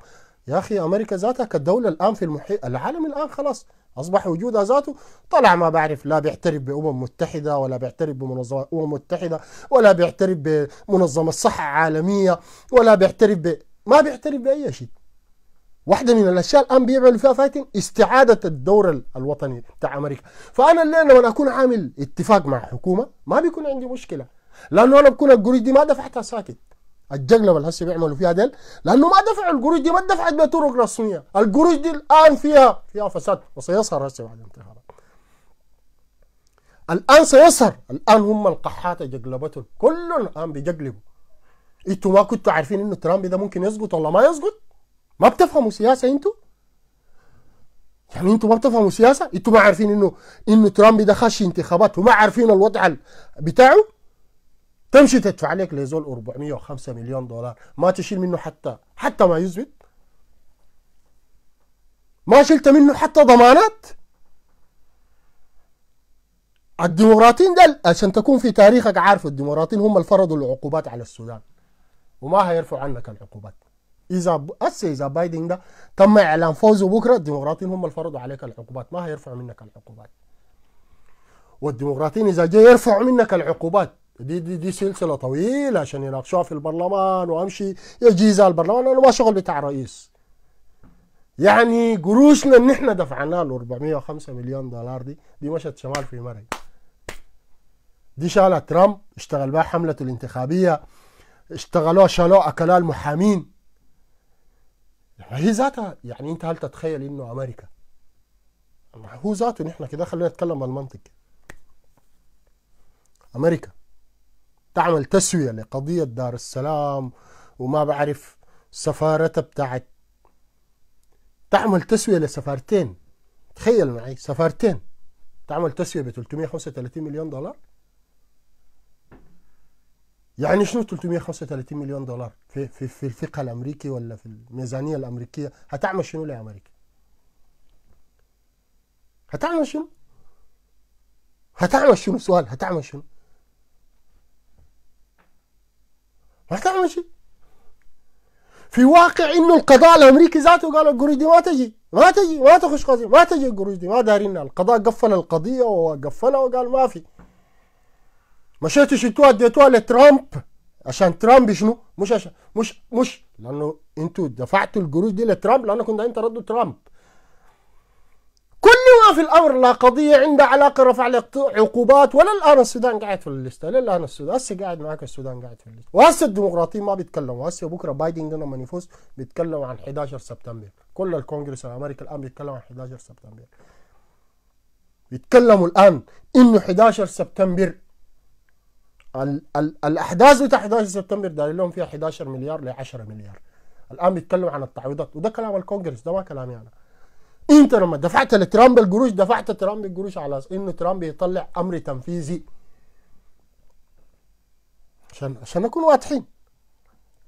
يا اخي امريكا ذاتها كدوله الان في المحيط العالم الان خلاص اصبح وجودها ذاته طلع ما بعرف لا بيعترف بامم متحده ولا بيعترف بمنظمه امم متحده ولا بيعترف بمنظمه الصحه العالميه ولا بيعترف ب... ما بيعترف باي شيء واحدة من الأشياء الآن بيعملوا فيها فايتنج استعادة الدور الوطني بتاع أمريكا فأنا اللي لما أكون عامل اتفاق مع حكومة ما بيكون عندي مشكلة لأنه أنا بكون القروش دي ما دفعتها ساكت الجقلب اللي هسه بيعملوا فيها ديل لأنه ما دفعوا القروش دي ما دفعت بطرق رسمية القروش دي الآن فيها فيها فساد وسيظهر هسه بعد الانتخابات الآن سيظهر الآن هم القحاتة جقلبتهم كلهم الآن بيجقلبوا انتوا ما كنتوا عارفين انه ترامب ده ممكن يسقط ولا ما يسقط ما بتفهموا سياسه انتوا يعني انتوا ما بتفهموا سياسه انتوا ما عارفين انه انه ترامب ده خش انتخابات وما عارفين الوضع بتاعه تمشي تدفع عليك لزول 405 مليون دولار ما تشيل منه حتى حتى ما يثبت ما شلت منه حتى ضمانات الديمقراطيين ده عشان تكون في تاريخك عارف الديمقراطيين هم اللي فرضوا العقوبات على السودان وما هيرفعوا عنك العقوبات اذا هسه اذا بايدن ده تم اعلان فوزه بكره الديمقراطيين هم اللي فرضوا عليك العقوبات ما هيرفعوا منك العقوبات والديمقراطيين اذا جاي يرفعوا منك العقوبات دي دي, دي سلسله طويله عشان يناقشوها في البرلمان وامشي يجيزها البرلمان انا ما شغل بتاع رئيس يعني قروشنا اللي احنا دفعنا له 405 مليون دولار دي دي مشت شمال في مرج دي شالها ترامب اشتغل بها حملته الانتخابيه اشتغلوها شالوها اكلها المحامين هي ذاتها يعني انت هل تتخيل انه امريكا هو ذاته نحن كده خلينا نتكلم بالمنطق امريكا تعمل تسويه لقضيه دار السلام وما بعرف سفارتها بتاعت تعمل تسويه لسفارتين تخيل معي سفارتين تعمل تسويه ب 335 مليون دولار يعني شنو 335 مليون دولار في في في الفقه الامريكي ولا في الميزانيه الامريكيه هتعمل شنو لامريكا؟ هتعمل شنو؟ هتعمل شنو؟ سؤال هتعمل شنو؟ ما هتعمل شيء في واقع انه القضاء الامريكي ذاته قال القروش دي ما تجي ما تجي ما تخش قضيه ما تجي القروش دي ما دارين القضاء قفل القضيه وقفلها وقال ما في ما شفتش انتوا اديتوها لترامب عشان ترامب شنو؟ مش عشان مش مش لانه انتوا دفعتوا القروش دي لترامب لانه كنت انت ردوا ترامب كل ما في الامر لا قضيه عندها علاقه رفع عقوبات ولا الان السودان قاعد في الليسته لا الان السودان هسه قاعد معك السودان قاعد في الليسته وهسه الديمقراطيين ما بيتكلموا هسه بكره بايدن لما يفوز بيتكلموا عن 11 سبتمبر كل الكونغرس الامريكي الان بيتكلموا عن 11 سبتمبر بيتكلموا الان انه 11 سبتمبر ال ال الاحداث بتاع 11 سبتمبر داير لهم فيها 11 مليار ل 10 مليار الان بيتكلم عن التعويضات وده كلام الكونجرس ده ما كلامي يعني. انا انت لما دفعت لترامب القروش دفعت ترامب القروش على انه ترامب يطلع امر تنفيذي عشان عشان نكون واضحين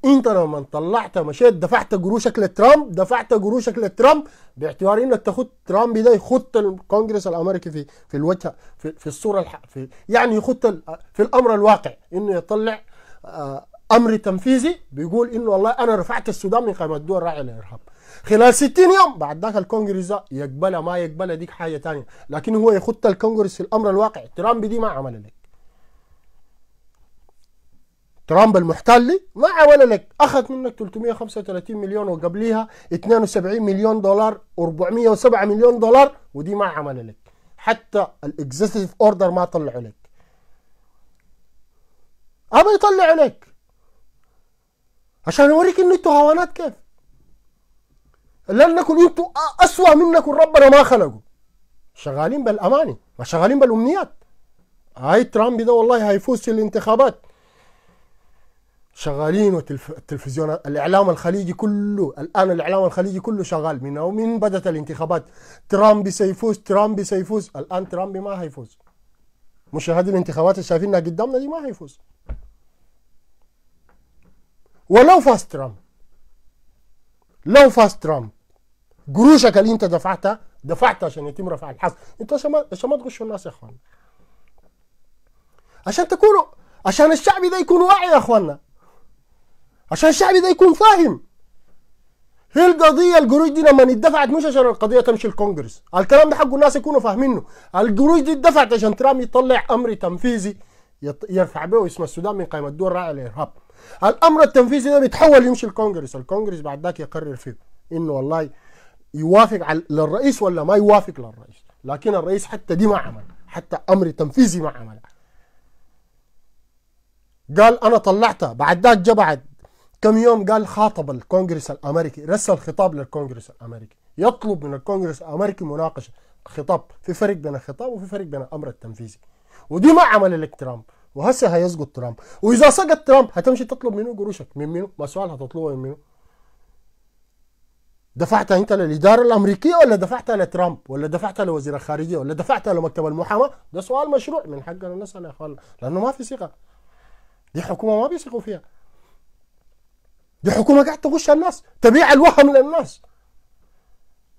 انت لما طلعت مشيت دفعت قروشك لترامب دفعت قروشك لترامب باعتبار انك تاخد ترامب ده يخط الكونجرس الامريكي في في الوجه في, في الصوره الح... في يعني يخط في الامر الواقع انه يطلع آه، امر تنفيذي بيقول انه والله انا رفعت السودان من قائمه الدول الراعيه للارهاب خلال 60 يوم بعد ذاك الكونجرس ده يقبلها ما يقبلها ديك حاجه ثانيه لكن هو يخط الكونجرس في الامر الواقع ترامب دي ما عمل لك ترامب المحتل ما عمل لك اخذ منك 335 مليون وقبليها 72 مليون دولار 407 مليون دولار ودي ما عمل لك حتى الاكزيكتيف اوردر ما طلع لك ابى يطلع لك عشان اوريك ان انتوا هوانات كيف لانكم انتوا اسوأ منكم ربنا ما خلقوا شغالين بالاماني ما شغالين بالامنيات هاي ترامب ده والله هيفوز في الانتخابات شغالين والتلفزيون الاعلام الخليجي كله الان الاعلام الخليجي كله شغال من ومن من بدات الانتخابات ترامب سيفوز ترامب سيفوز الان ترامب ما هيفوز مشاهدي الانتخابات اللي شايفينها قدامنا دي ما هيفوز ولو فاز ترامب لو فاز ترامب قروشك اللي انت دفعتها دفعتها عشان يتم رفع الحظر انت عشان ما عشان ما تغشوا الناس يا اخوان عشان تكونوا عشان الشعب ده يكون واعي يا اخواننا عشان الشعب ده يكون فاهم هي القضية القروش دي لما اتدفعت مش عشان القضية تمشي الكونجرس الكلام ده حقه الناس يكونوا فاهمينه القروش دي اتدفعت عشان ترامب يطلع أمر تنفيذي يرفع به اسم السودان من قائمة الدول الراعية للإرهاب الأمر التنفيذي ده بيتحول يمشي الكونجرس الكونجرس بعد ذاك يقرر فيه إنه والله يوافق للرئيس ولا ما يوافق للرئيس لكن الرئيس حتى دي ما عمل حتى أمر تنفيذي ما عمل قال أنا طلعتها بعد ذاك جا بعد كم يوم قال خاطب الكونغرس الامريكي رسل خطاب للكونغرس الامريكي يطلب من الكونغرس الامريكي مناقشه خطاب في فرق بين الخطاب وفي فرق بين الامر التنفيذي ودي ما عمل لك ترامب وهسه هيسقط ترامب واذا سقط ترامب هتمشي تطلب منه قروشك من منه ما سؤال هتطلبه من منه دفعتها انت للاداره الامريكيه ولا دفعتها لترامب ولا دفعتها لوزير الخارجيه ولا دفعتها لمكتب المحاماه ده سؤال مشروع من حقنا نسال يا اخوان لانه ما في ثقه دي حكومه ما بيثقوا فيها دي حكومه قاعده تغش الناس تبيع الوهم للناس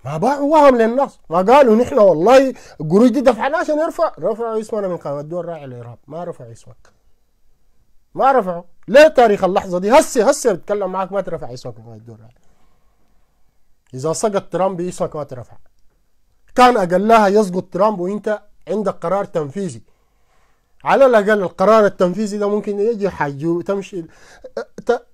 ما باعوا وهم للناس ما قالوا نحن والله القروش دي دفعناها عشان يرفع رفعوا اسمنا من قائمه الدول راعي الارهاب ما رفعوا اسمك ما رفعوا ليه تاريخ اللحظه دي هسه هسه بتكلم معك ما ترفع اسمك من قائمه الدول راعي اذا سقط ترامب اسمك ما ترفع كان اقلها يسقط ترامب وانت عندك قرار تنفيذي على الاقل القرار التنفيذي ده ممكن يجي حاجه تمشي أه، أه،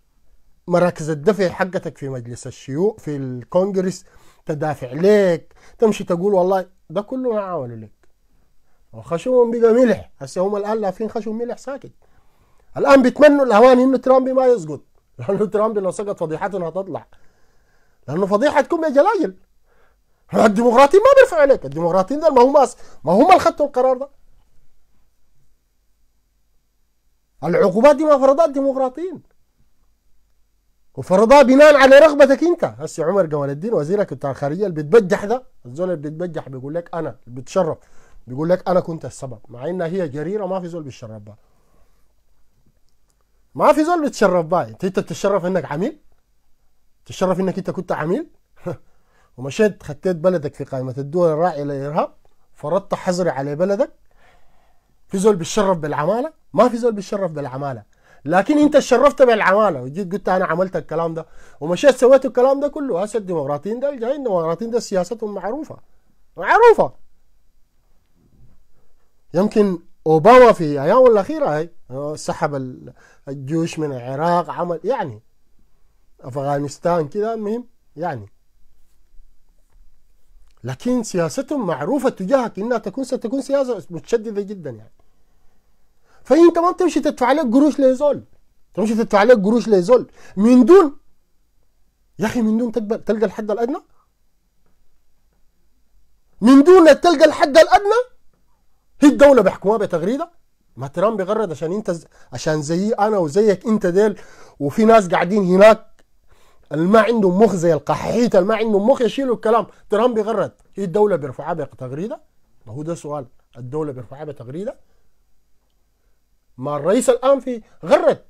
مراكز الدفع حقتك في مجلس الشيوخ في الكونجرس تدافع لك تمشي تقول والله ده كله ما عملوا لك وخشمهم بقى ملح هسه هم الان لافين خشوم ملح ساكت الان بيتمنوا الاوان انه ترامب ما يسقط لانه ترامب لو سقط فضيحتنا هتطلع لانه فضيحتكم يا جلاجل الديمقراطيين ما بيرفعوا عليك الديمقراطيين ده ما هم ما هم اللي خدتوا القرار ده العقوبات دي ما فرضها الديمقراطيين وفرضها بناء على رغبتك انت هسه عمر جمال الدين وزيرك بتاع الخارجيه اللي بتبجح ده الزول اللي بتبجح بيقول لك انا بتشرف بيقول لك انا كنت السبب مع انها هي جريره ما في زول بيتشرف بها ما في زول بيتشرف بها انت بتتشرف انك عميل تتشرف انك انت كنت عميل ومشيت خطيت بلدك في قائمه الدول الراعيه للارهاب فرضت حظري على بلدك في زول بيتشرف بالعماله ما في زول بيتشرف بالعماله لكن انت تشرفت بالعماله وجيت قلت انا عملت الكلام ده ومشيت سويت الكلام ده كله هسه الديمقراطيين ده الجايين الديمقراطيين ده سياستهم معروفه معروفه يمكن اوباما في ايامه الاخيره هي سحب الجيوش من العراق عمل يعني افغانستان كده المهم يعني لكن سياستهم معروفه تجاهك انها تكون ستكون سياسه متشدده جدا يعني فانت ما بتمشي تدفع لك قروش لزول تمشي تدفع لك قروش لزول من دون يا اخي من دون تلقى الحد الادنى من دون تلقى الحد الادنى هي الدوله بيحكموها بتغريده ما ترام بيغرد عشان انت عشان زيي انا وزيك انت ديل وفي ناس قاعدين هناك اللي ما عندهم مخ زي القحيت اللي ما عندهم مخ يشيلوا الكلام ترام بيغرد هي الدوله بيرفعها بتغريده ما هو ده سؤال الدوله بيرفعها بتغريده ما الرئيس الآن في غرد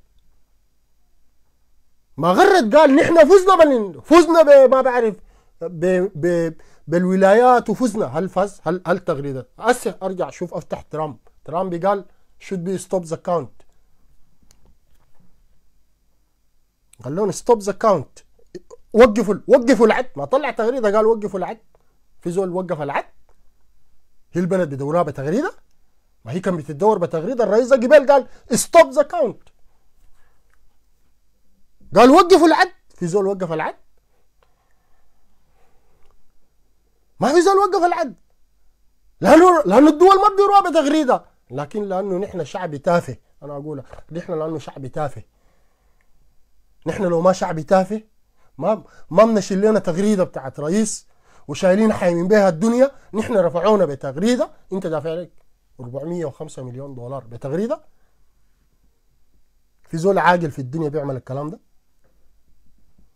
ما غرد قال نحن فزنا بل فزنا ما بعرف ب ب بالولايات وفزنا هل فز هل هل تغريده هسه ارجع شوف افتح ترامب ترامب قال should be stop the count قال لهم stop the count وقفوا وقفوا العد ما طلع تغريده قال وقفوا العد في زول وقف العد هي البلد بدورها بتغريده ما هي كانت بتدور بتغريده الرئيس جبال قال ستوب ذا كاونت قال وقفوا العد في زول وقف العد ما في زول وقف العد لانه لانه الدول ما بيروها بتغريده لكن لانه نحن شعب تافه انا اقولها نحن لانه شعب تافه نحن لو ما شعب تافه ما ما بنشيل لنا تغريده بتاعت رئيس وشايلين حايمين بها الدنيا نحن رفعونا بتغريده انت دافع عليك 405 مليون دولار بتغريده في زول عاقل في الدنيا بيعمل الكلام ده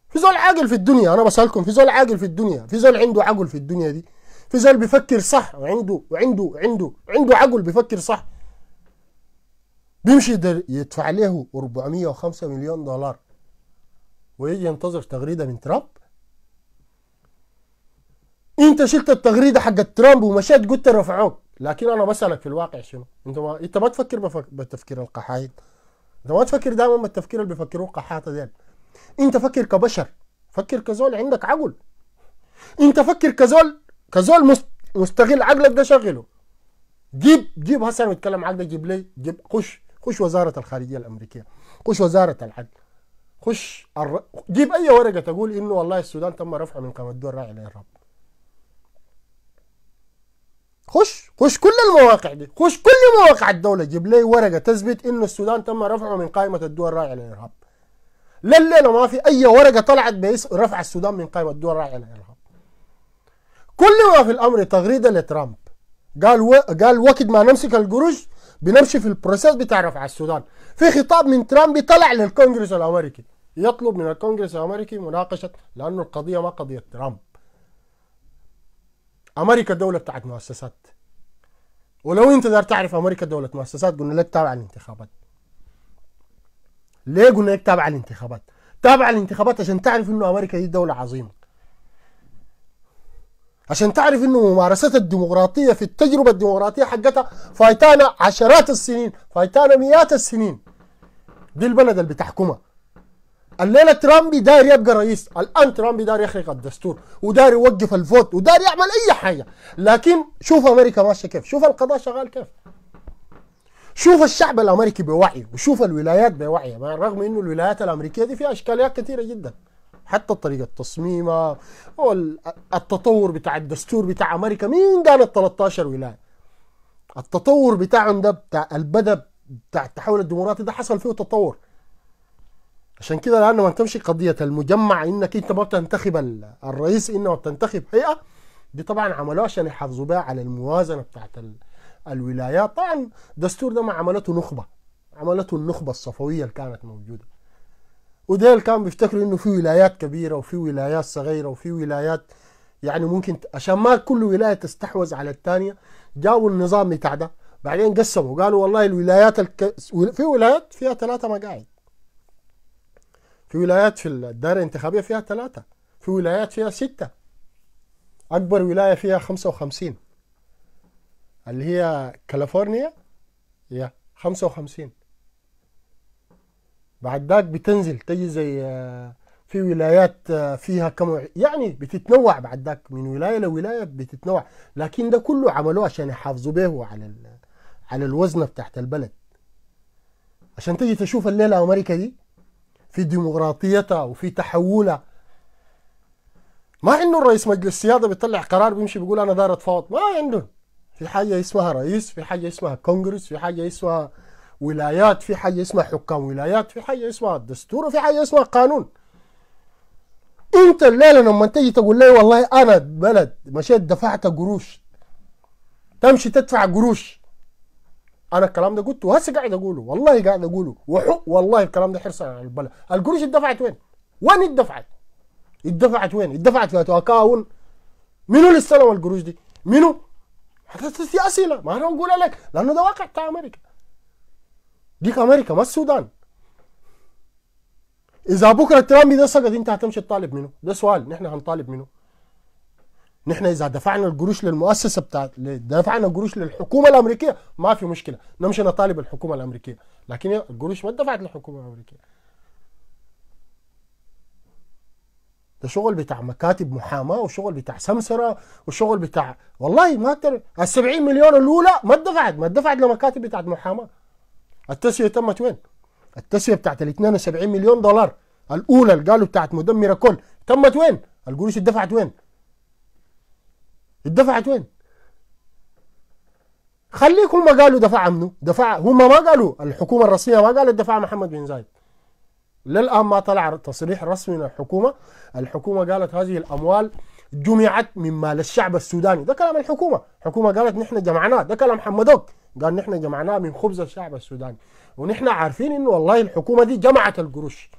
في زول عاقل في الدنيا انا بسالكم في زول عاقل في الدنيا في زول عنده عقل في الدنيا دي في زول بيفكر صح وعنده وعنده وعنده عنده عقل بيفكر صح بيمشي يدفع له 405 مليون دولار ويجي ينتظر تغريده من ترامب انت شلت التغريده حق ترامب ومشيت قلت رفعوك لكن انا بسالك في الواقع شنو انت ما انت ما تفكر بفك... بالتفكير القحايد انت ما تفكر دائما بالتفكير اللي بيفكروه قحاطه ديل انت فكر كبشر فكر كزول عندك عقل انت فكر كزول كزول مست... مستغل عقلك ده شغله جيب جيب هسه انا بتكلم عقلك جيب لي جيب خش خش وزاره الخارجيه الامريكيه خش وزاره العدل خش الر... جيب اي ورقه تقول انه والله السودان تم رفعه من قائمه الدول راعي للرب خش خش كل المواقع دي خش كل مواقع الدوله جيب لي ورقه تثبت انه السودان تم رفعه من قائمه الدول الراعيه للارهاب لليله ما في اي ورقه طلعت بيس رفع السودان من قائمه الدول الراعيه للارهاب كل ما في الامر تغريده لترامب قال و... قال وقت ما نمسك القروش بنمشي في البروسيس بتاع رفع السودان في خطاب من ترامب طلع للكونغرس الامريكي يطلب من الكونغرس الامريكي مناقشه لانه القضيه ما قضيه ترامب امريكا دوله بتاعت مؤسسات ولو انت دار تعرف امريكا دوله مؤسسات قلنا لك تابعه للانتخابات ليه قلنا لك تابعه للانتخابات تابعه للانتخابات عشان تعرف انه امريكا دي دوله عظيمه عشان تعرف انه ممارسه الديمقراطيه في التجربه الديمقراطيه حقتها فايتانا عشرات السنين فايتانا مئات السنين دي البلد اللي بتحكمها الليله ترامب داير يبقى رئيس الان ترامب داير يخرق الدستور وداير يوقف الفوت وداير يعمل اي حاجه لكن شوف امريكا ماشيه كيف شوف القضاء شغال كيف شوف الشعب الامريكي بوعي وشوف الولايات بوعي رغم انه الولايات الامريكيه دي فيها اشكاليات كثيره جدا حتى طريقه تصميمها والتطور بتاع الدستور بتاع امريكا مين قال ال 13 ولايه التطور بتاعهم ده بتاع البدا بتاع التحول الديمقراطي ده حصل فيه تطور عشان كده الآن لما تمشي قضية المجمع إنك أنت ما بتنتخب الرئيس إنما بتنتخب هيئة دي طبعا عملوها عشان يحافظوا بها على الموازنة بتاعت الولايات طبعا الدستور ده ما عملته نخبة عملته النخبة الصفوية اللي كانت موجودة وديل كانوا بيفتكروا إنه في ولايات كبيرة وفي ولايات صغيرة وفي ولايات يعني ممكن عشان ما كل ولاية تستحوذ على الثانية جابوا النظام بتاع ده بعدين قسموا قالوا والله الولايات الك... في ولايات فيها ثلاثة مقاعد في ولايات في الدائرة الانتخابية فيها ثلاثة في ولايات فيها ستة أكبر ولاية فيها خمسه وخمسين اللي هي كاليفورنيا هي وخمسين بعد ذاك بتنزل تجي زي آه، في ولايات آه، فيها كم يعني بتتنوع بعد ذاك من ولايه لولايه بتتنوع لكن ده كله عملوه عشان يحافظوا به على على الوزنه بتاعت البلد عشان تجي تشوف الليله امريكا دي في ديمقراطيتها وفي تحولها ما عندهم رئيس مجلس السيادة بيطلع قرار بيمشي بيقول أنا دار أتفاوض ما عندهم في حاجة اسمها رئيس في حاجة اسمها كونغرس في حاجة اسمها ولايات في حاجة اسمها حكام ولايات في حاجة اسمها الدستور وفي حاجة اسمها قانون انت الليله لما تجي تقول لي والله انا بلد مشيت دفعت قروش تمشي تدفع قروش انا الكلام ده قلته وهسه قاعد اقوله والله قاعد اقوله وحق والله الكلام ده حرصا على البلد القروش اتدفعت وين؟ وين اتدفعت؟ اتدفعت وين؟ اتدفعت في اكاون منو اللي استلم القروش دي؟ منو؟ حتى اسئله ما انا بقولها لك لانه ده واقع بتاع امريكا ديك امريكا ما السودان اذا بكره ترامب ده سقط انت هتمشي تطالب منه ده سؤال نحن هنطالب منه ان احنا اذا دفعنا القروش للمؤسسه بتاعت دفعنا القروش للحكومه الامريكيه ما في مشكله نمشي نطالب الحكومه الامريكيه لكن القروش ما دفعت للحكومه الامريكيه ده شغل بتاع مكاتب محاماه وشغل بتاع سمسره وشغل بتاع والله ما ال 70 مليون الاولى ما دفعت ما دفعت لمكاتب بتاعت محاماه التسويه تمت وين؟ التسويه بتاعت ال 72 مليون دولار الاولى اللي قالوا بتاعت مدمره كل تمت وين؟ القروش اتدفعت وين؟ اتدفعت وين؟ خليكم ما قالوا دفعها منو؟ دفع هم ما قالوا الحكومه الرسميه ما قالت دفعها محمد بن زايد للان ما طلع تصريح رسمي من الحكومه الحكومه قالت هذه الاموال جمعت مما للشعب السوداني ده كلام الحكومه الحكومه قالت نحن جمعناه ده كلام حمدوك قال نحن جمعناه من خبز الشعب السوداني ونحن عارفين انه والله الحكومه دي جمعت القروش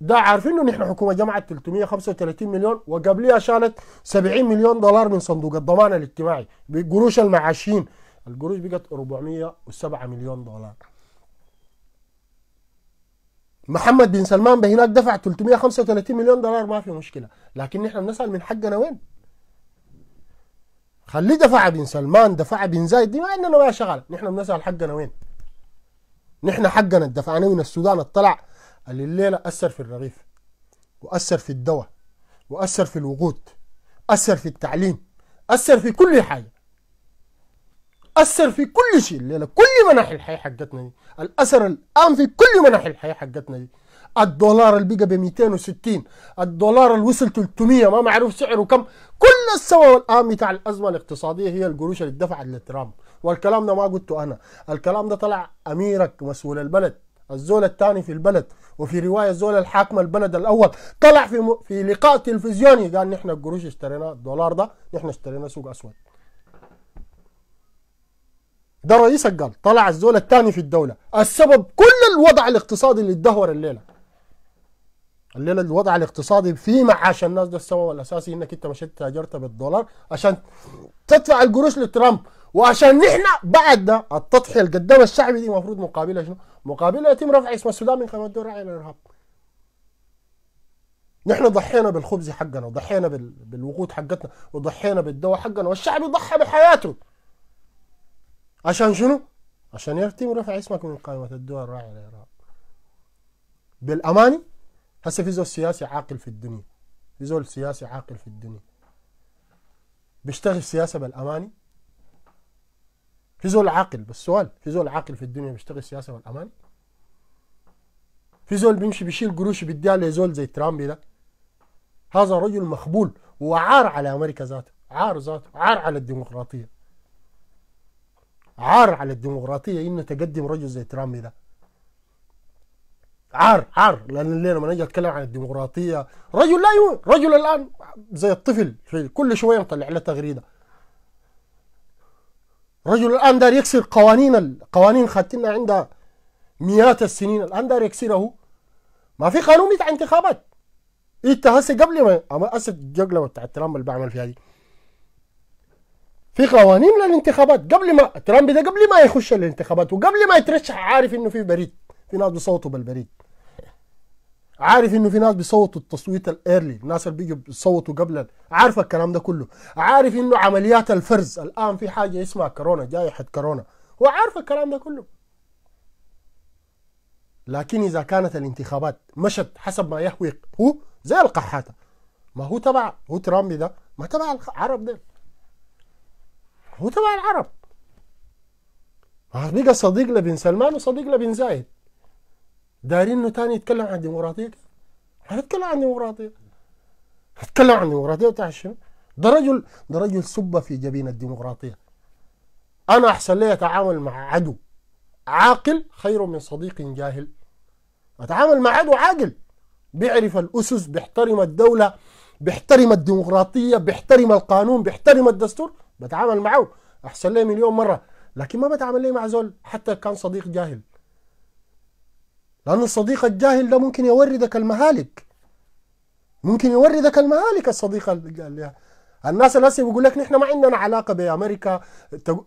ده عارفين ان احنا حكومه جمعت 335 مليون وقبليها شالت 70 مليون دولار من صندوق الضمان الاجتماعي بقروش المعاشين القروش بقت 407 مليون دولار محمد بن سلمان بهناك دفع 335 مليون دولار ما في مشكله لكن احنا بنسال من حقنا وين خليه دفع بن سلمان دفع بن زايد دي ما عندنا ما شغله نحن بنسال حقنا وين نحن حقنا الدفعنا من السودان اطلع اللي الليلة أثر في الرغيف وأثر في الدواء وأثر في الوقود أثر في التعليم أثر في كل حاجة أثر في كل شيء الليلة كل مناحي الحياة حقتنا دي الأثر الآن في كل مناحي الحياة حقتنا دي الدولار اللي بقى ب 260 الدولار اللي وصل 300 ما معروف سعره كم كل السبب الآن بتاع الأزمة الاقتصادية هي القروش اللي اتدفعت لترامب والكلام ده ما قلته أنا الكلام ده طلع أميرك مسؤول البلد الزول الثاني في البلد وفي روايه زول الحاكم البلد الاول طلع في م... في لقاء تلفزيوني قال نحن القروش اشترينا الدولار ده نحن اشترينا سوق اسود ده رئيسك قال طلع الزول الثاني في الدوله السبب كل الوضع الاقتصادي اللي اتدهور الليله الليله الوضع الاقتصادي في معاش الناس ده السبب الاساسي انك انت مشيت تاجرت بالدولار عشان تدفع القروش لترامب وعشان نحن بعد ده التضحيه اللي قدام الشعب دي المفروض مقابلها شنو؟ مقابلها يتم رفع اسم السودان من قائمه الدول الراعيه للارهاب. نحن ضحينا بالخبز حقنا وضحينا بالوقود حقتنا وضحينا بالدواء حقنا والشعب ضحى بحياته عشان شنو؟ عشان يتم رفع اسمك من قائمه الدول الراعيه للارهاب. بالاماني هسه في زول سياسي عاقل في الدنيا في زول سياسي عاقل في الدنيا بيشتغل سياسه بالاماني في زول عاقل بس سؤال في زول عاقل في الدنيا بيشتغل سياسه بالاماني في زول بيمشي بيشيل قروش بيديها لزول زي ترامب ده هذا رجل مخبول وعار على امريكا ذاته عار ذاته عار على الديمقراطيه عار على الديمقراطيه انه تقدم رجل زي ترامب ده عار عار لان الليله لما نجي اتكلم عن الديمقراطيه رجل لا يؤمن رجل الان زي الطفل كل شويه مطلع له تغريده رجل الان دار يكسر قوانين القوانين خاتنا عندها مئات السنين الان دار يكسره ما في قانون بتاع انتخابات انت إيه، هسه قبل ما اما هسه بتاع ترامب اللي بعمل فيها دي في قوانين للانتخابات قبل ما ترامب ده قبل ما يخش الانتخابات وقبل ما يترشح عارف انه في بريد في ناس بيصوتوا بالبريد عارف انه في ناس بيصوتوا التصويت الايرلي الناس اللي بيجوا بيصوتوا قبل عارف الكلام ده كله عارف انه عمليات الفرز الان في حاجه اسمها كورونا جائحه كورونا هو عارف الكلام ده كله لكن اذا كانت الانتخابات مشت حسب ما يهوي هو زي القحاته ما هو تبع هو ترامب ده ما تبع العرب ده هو تبع العرب بقى صديق لبن سلمان وصديق لبن زايد دارين انه تاني يتكلم عن ديمقراطيه هنتكلم عن ديمقراطيه. هتكلم عن ديمقراطيه بتاع شنو؟ ده رجل ده رجل سب في جبين الديمقراطيه انا احسن لي اتعامل مع عدو عاقل خير من صديق جاهل اتعامل مع عدو عاقل بيعرف الاسس بيحترم الدوله بيحترم الديمقراطيه بيحترم القانون بيحترم الدستور بتعامل معه احسن لي مليون مره لكن ما بتعامل لي مع زول حتى كان صديق جاهل لأن الصديق الجاهل ده ممكن يوردك المهالك ممكن يوردك المهالك الصديق الجاهل الناس الناس بيقول لك نحن ما عندنا علاقه بامريكا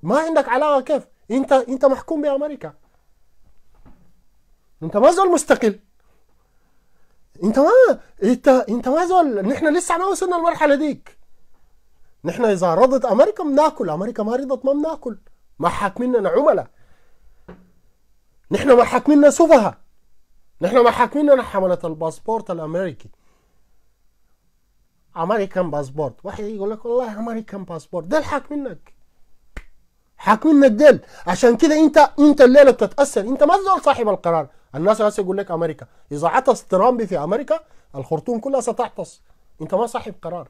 ما عندك علاقه كيف انت انت محكوم بامريكا انت ما زول مستقل انت ما انت انت ما زول نحن لسه ما وصلنا المرحله ديك نحن اذا رضت امريكا بناكل امريكا ما رضت ما بناكل ما حاكميننا عملاء نحن ما حاكميننا سفهاء نحن محاكميننا حملت الباسبورت الامريكي امريكان باسبورت واحد يقول لك والله امريكان باسبورت ده حاكمينك حاكمينك ديل عشان كده انت انت الليله بتتاثر انت ما زول صاحب القرار الناس هسه يقول لك امريكا اذا عطس ترامب في امريكا الخرطوم كلها ستعطس انت ما صاحب قرار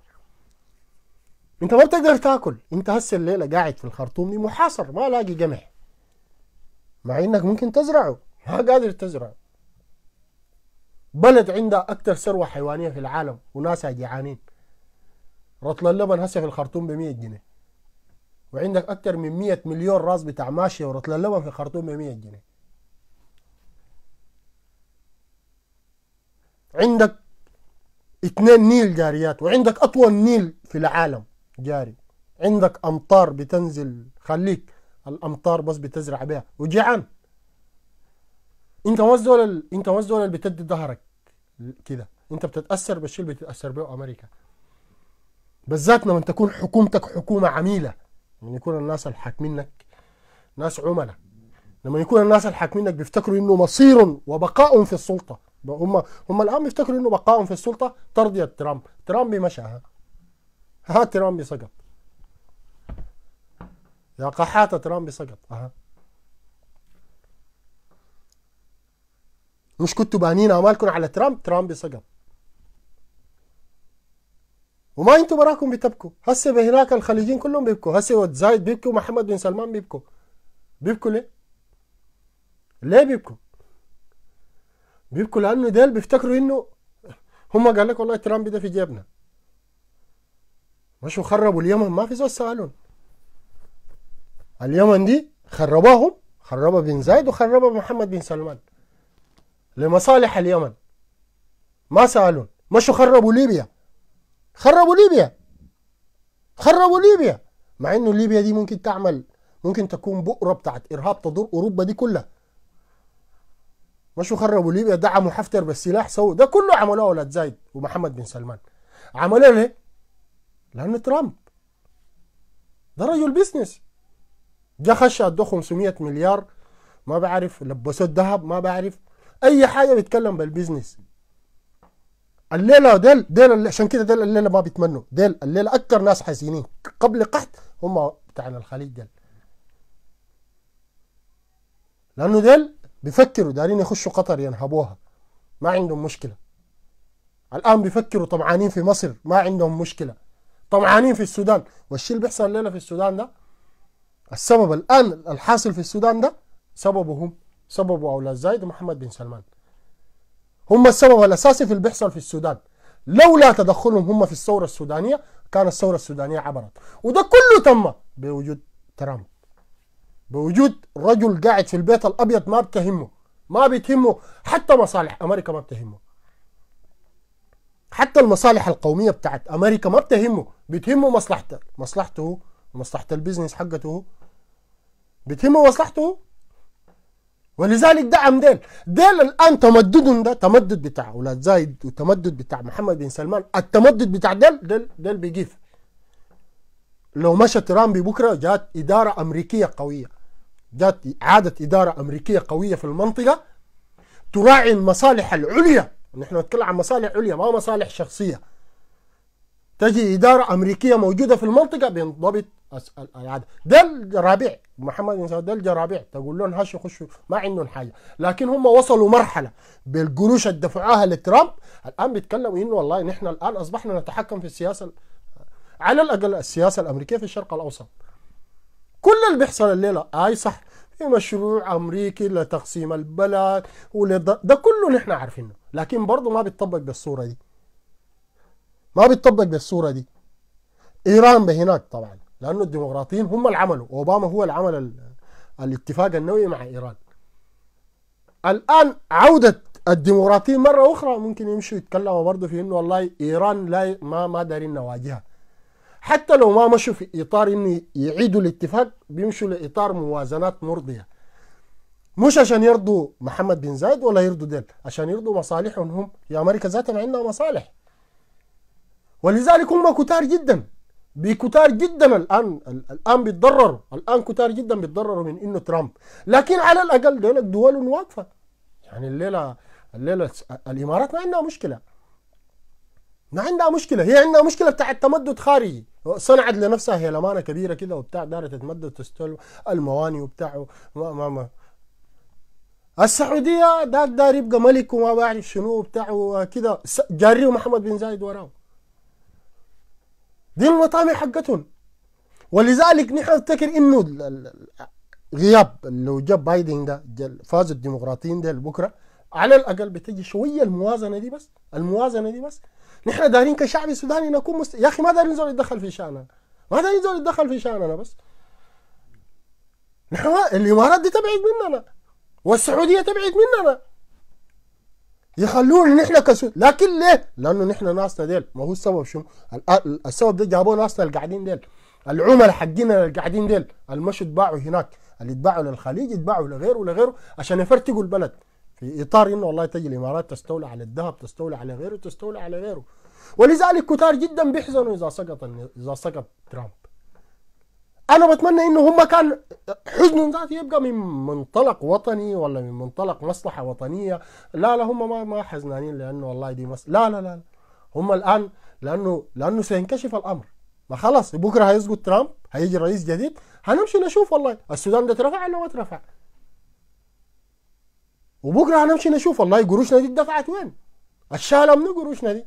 انت ما بتقدر تاكل انت هسه الليله قاعد في الخرطوم دي محاصر ما لاقي قمح مع انك ممكن تزرعه ما قادر تزرعه بلد عندها أكثر ثروة حيوانية في العالم وناسها جعانين رطل اللبن هسه في الخرطوم ب 100 جنيه وعندك أكثر من 100 مليون راس بتاع ماشية ورطل اللبن في الخرطوم ب 100 جنيه عندك اثنين نيل جاريات وعندك أطول نيل في العالم جاري عندك أمطار بتنزل خليك الأمطار بس بتزرع بها وجعان انت مواز دول انت مواز دول اللي بتدي ظهرك كده انت بتتاثر بالشيء اللي بتتاثر به امريكا بالذات لما تكون حكومتك حكومه عميله لما يكون الناس الحاكمينك ناس عملاء لما يكون الناس الحاكمينك بيفتكروا انه مصير وبقاء في السلطه هم هم الان بيفتكروا انه بقاء في السلطه ترضيه ترامب ترامب مشى ها ها ترامب سقط يا قحاته ترامب سقط اها مش كنتوا بانين امالكم على ترامب ترامب سقط وما انتوا براكم بتبكوا هسه بهناك الخليجيين كلهم بيبكوا هسه زايد بيبكوا محمد بن سلمان بيبكوا بيبكوا ليه؟ ليه بيبكوا؟ بيبكوا لانه ديل بيفتكروا انه هم قال لك والله ترامب ده في جيبنا مشوا خربوا اليمن ما في زول سالون اليمن دي خرباهم خربها بن زايد وخربها محمد بن سلمان لمصالح اليمن ما سالون مشوا خربوا ليبيا خربوا ليبيا خربوا ليبيا مع انه ليبيا دي ممكن تعمل ممكن تكون بؤره بتاعت ارهاب تضر اوروبا دي كلها مشوا خربوا ليبيا دعموا حفتر بالسلاح سووا ده كله عملوه ولاد زايد ومحمد بن سلمان عملوه ليه؟ لان ترامب ده رجل بيزنس جا خش ادوه 500 مليار ما بعرف لبسوه الذهب ما بعرف اي حاجه بيتكلم بالبيزنس الليله ديل ديل عشان كده ديل الليله ما بيتمنوا ديل الليله اكثر ناس حزينين قبل قحط هم بتاعنا الخليج ديل لانه ديل بيفكروا دارين يخشوا قطر ينهبوها ما عندهم مشكله الان بيفكروا طمعانين في مصر ما عندهم مشكله طمعانين في السودان والشيء اللي بيحصل الليله في السودان ده السبب الان الحاصل في السودان ده سببهم سببه لا زايد ومحمد بن سلمان هم السبب الأساسي في اللي بيحصل في السودان لولا تدخلهم هم في الثورة السودانية كان الثورة السودانية عبرت وده كله تم بوجود ترامب بوجود رجل قاعد في البيت الأبيض ما بتهمه ما بتهمه حتى مصالح أمريكا ما بتهمه حتى المصالح القومية بتاعت أمريكا ما بتهمه بتهمه مصلحته مصلحته مصلحة البيزنس حقته بتهمه مصلحته ولذلك دعم ديل ديل الان تمددهم ده تمدد بتاع اولاد زايد وتمدد بتاع محمد بن سلمان التمدد بتاع ديل ديل ديل بيجيف لو مشى ترامب بكره جات اداره امريكيه قويه جات اعاده اداره امريكيه قويه في المنطقه تراعي المصالح العليا نحن نتكلم عن مصالح عليا ما مصالح شخصيه تجي اداره امريكيه موجوده في المنطقه بينضبط اسال العاده ده الرابع محمد ده الجرابيع تقول لهم هاش يخشوا ما عندهم حاجه لكن هم وصلوا مرحله بالقروش اللي دفعوها لترامب الان بيتكلموا انه والله نحن الان اصبحنا نتحكم في السياسه على الاقل السياسه الامريكيه في الشرق الاوسط كل اللي بيحصل الليله اي صح في مشروع امريكي لتقسيم البلد ولد... ده كله نحن عارفينه لكن برضه ما بيتطبق بالصوره دي ما بيتطبق بالصوره دي ايران بهناك طبعا لانه الديمقراطيين هم اللي عملوا اوباما هو اللي عمل الاتفاق النووي مع ايران الان عوده الديمقراطيين مره اخرى ممكن يمشوا يتكلموا برضه في انه والله ايران لا ما ما دارين نواجهها حتى لو ما مشوا في اطار انه يعيدوا الاتفاق بيمشوا لاطار موازنات مرضيه مش عشان يرضوا محمد بن زايد ولا يرضوا ديل عشان يرضوا مصالحهم هم يا امريكا ذاتها عندها مصالح ولذلك هم كتار جدا بكتار جدا الان الان بيتضرروا الان كتار جدا بيتضرروا من انه ترامب لكن على الاقل دول الدول واقفه يعني الليله الليله الامارات ما عندها مشكله ما عندها مشكله هي عندها مشكله بتاع التمدد خارجي صنعت لنفسها هي لمانه كبيره كده وبتاع دارت تتمدد تستلم المواني وبتاع ما ما ما السعوديه داك دار يبقى ملك وما بعرف شنو وبتاع كده جاريه محمد بن زايد وراه دي المطامع حقتهم ولذلك نحن نفتكر انه غياب لو جاب بايدن ده فازوا الديمقراطيين ده بكره على الاقل بتجي شويه الموازنه دي بس الموازنه دي بس نحن دارين كشعب سوداني نكون مست... يا اخي ما دارين زول يتدخل في شاننا ما دارين زول يتدخل في شاننا بس نحن الامارات دي تبعد مننا والسعوديه تبعد مننا يخلونا نحن كسو لكن ليه؟ لانه نحن ناسنا ديل ما هو السبب شو؟ السبب ده جابوه ناسنا القاعدين ديل العملاء حقنا اللي قاعدين ديل المشوا اتباعوا هناك اللي اتباعوا للخليج اتباعوا لغيره ولغيره عشان يفرتقوا البلد في اطار انه والله تجي الامارات تستولى على الذهب تستولى على غيره تستولى على غيره ولذلك كتار جدا بيحزنوا اذا سقط اذا سقط ترامب انا بتمنى انه هم كان حزن ذاتي يبقى من منطلق وطني ولا من منطلق مصلحه وطنيه لا لا هم ما ما حزنانين لانه والله دي مس لا لا لا هم الان لانه لانه سينكشف الامر ما خلاص بكره هيسقط ترامب هيجي رئيس جديد هنمشي نشوف والله السودان ده اترفع ولا ما اترفع وبكره هنمشي نشوف والله قروشنا دي اتدفعت وين الشالة من قروشنا دي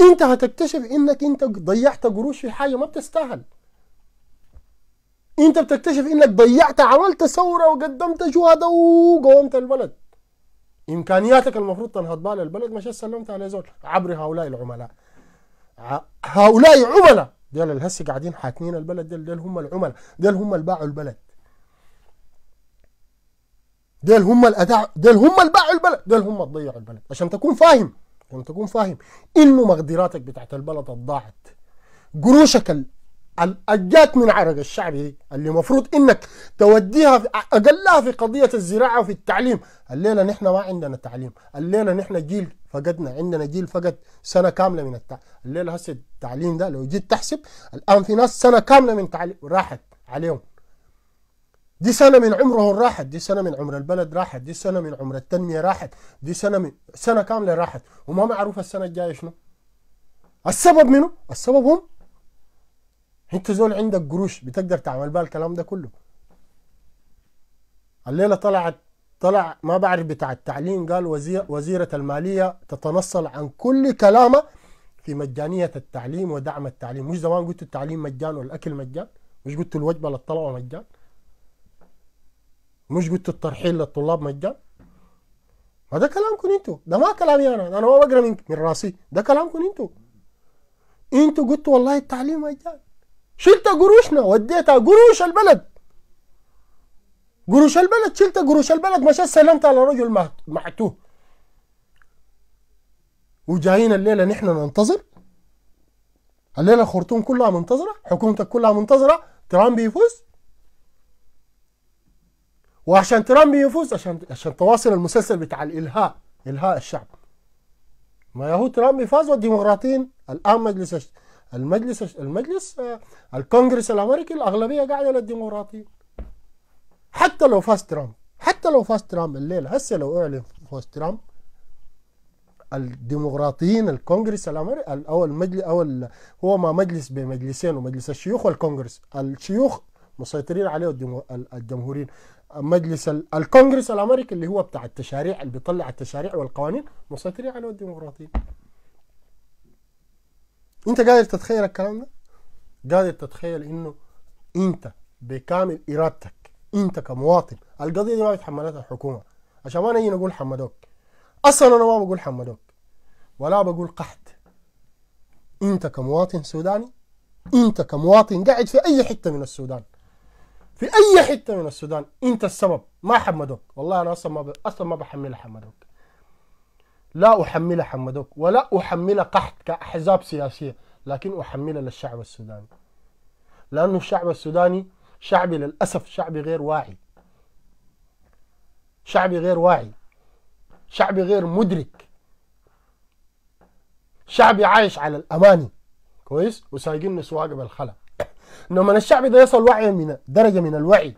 انت هتكتشف انك انت ضيعت قروش في حاجه ما بتستاهل انت بتكتشف انك ضيعت عملت ثوره وقدمت شهداء وقومت البلد امكانياتك المفروض تنهض بها للبلد مش سلمت على زول عبر هؤلاء العملاء هؤلاء عملاء ديل اللي هسه قاعدين حاكمين البلد ديل, ديل هم العملاء ديل هم اللي باعوا البلد ديل هم الأداء ديل هم اللي باعوا البلد ديل هم اللي ضيعوا البلد عشان تكون فاهم عشان تكون فاهم انه مقدراتك بتاعت البلد ضاعت قروشك الأجات من عرق الشعب دي اللي المفروض انك توديها في اقلها في قضيه الزراعه وفي التعليم الليله نحن ما عندنا تعليم الليله نحن جيل فقدنا عندنا جيل فقد سنه كامله من التعليم الليله هسه التعليم ده لو جيت تحسب الان في ناس سنه كامله من تعليم راحت عليهم دي سنة من عمرهم راحت دي سنة من عمر البلد راحت دي سنة من عمر التنمية راحت دي سنة من سنة كاملة راحت وما معروف السنة الجاية شنو السبب منه السبب هم انت زول عندك قروش بتقدر تعمل بها الكلام ده كله الليله طلعت طلع ما بعرف بتاع التعليم قال وزير وزيره الماليه تتنصل عن كل كلامه في مجانيه التعليم ودعم التعليم مش زمان قلت التعليم مجان والاكل مجان مش قلت الوجبه للطلبه مجان مش قلت الترحيل للطلاب مجان ما ده كلامكم انتوا ده ما كلامي انا انا ما بقرا من, من راسي ده كلامكم انتوا انتوا قلتوا والله التعليم مجان شلت قروشنا وديتها قروش البلد قروش البلد شلت قروش البلد مشيت سلمت على رجل محتوه وجايين الليله نحن ننتظر الليله الخرطوم كلها منتظره حكومتك كلها منتظره ترامب يفوز وعشان ترامب يفوز عشان عشان تواصل المسلسل بتاع الالهاء الهاء الشعب ما يهو ترامب فاز والديمقراطيين الان مجلس المجلس المجلس آه، الكونغرس الامريكي الاغلبيه قاعده للديمقراطيين حتى لو فاز ترامب حتى لو فاز ترامب الليله هسه لو اعلن فوز ترامب الديمقراطيين الكونغرس الامريكي او المجلس او هو ما مجلس بمجلسين ومجلس الشيوخ والكونغرس الشيوخ مسيطرين عليه الجمهوريين مجلس الكونغرس الامريكي اللي هو بتاع التشاريع اللي بيطلع التشاريع والقوانين مسيطرين عليه الديمقراطيين انت قادر تتخيل الكلام ده قادر تتخيل انه انت بكامل ارادتك انت كمواطن القضيه دي ما بتحملتها الحكومه عشان ما نجي نقول حمدوك اصلا انا ما بقول حمدوك ولا بقول قحط انت كمواطن سوداني انت كمواطن قاعد في اي حته من السودان في اي حته من السودان انت السبب ما حمدوك والله انا اصلا ما ب... اصلا ما بحملها حمدوك لا أحمل حمدوك ولا أحمل قحط كأحزاب سياسية لكن أحمل للشعب السوداني لأنه الشعب السوداني شعبي للأسف شعبي غير واعي شعبي غير واعي شعبي غير مدرك شعبي عايش على الأماني كويس وسايقين نسواق بالخلا من الشعب ده يصل وعي من درجة من الوعي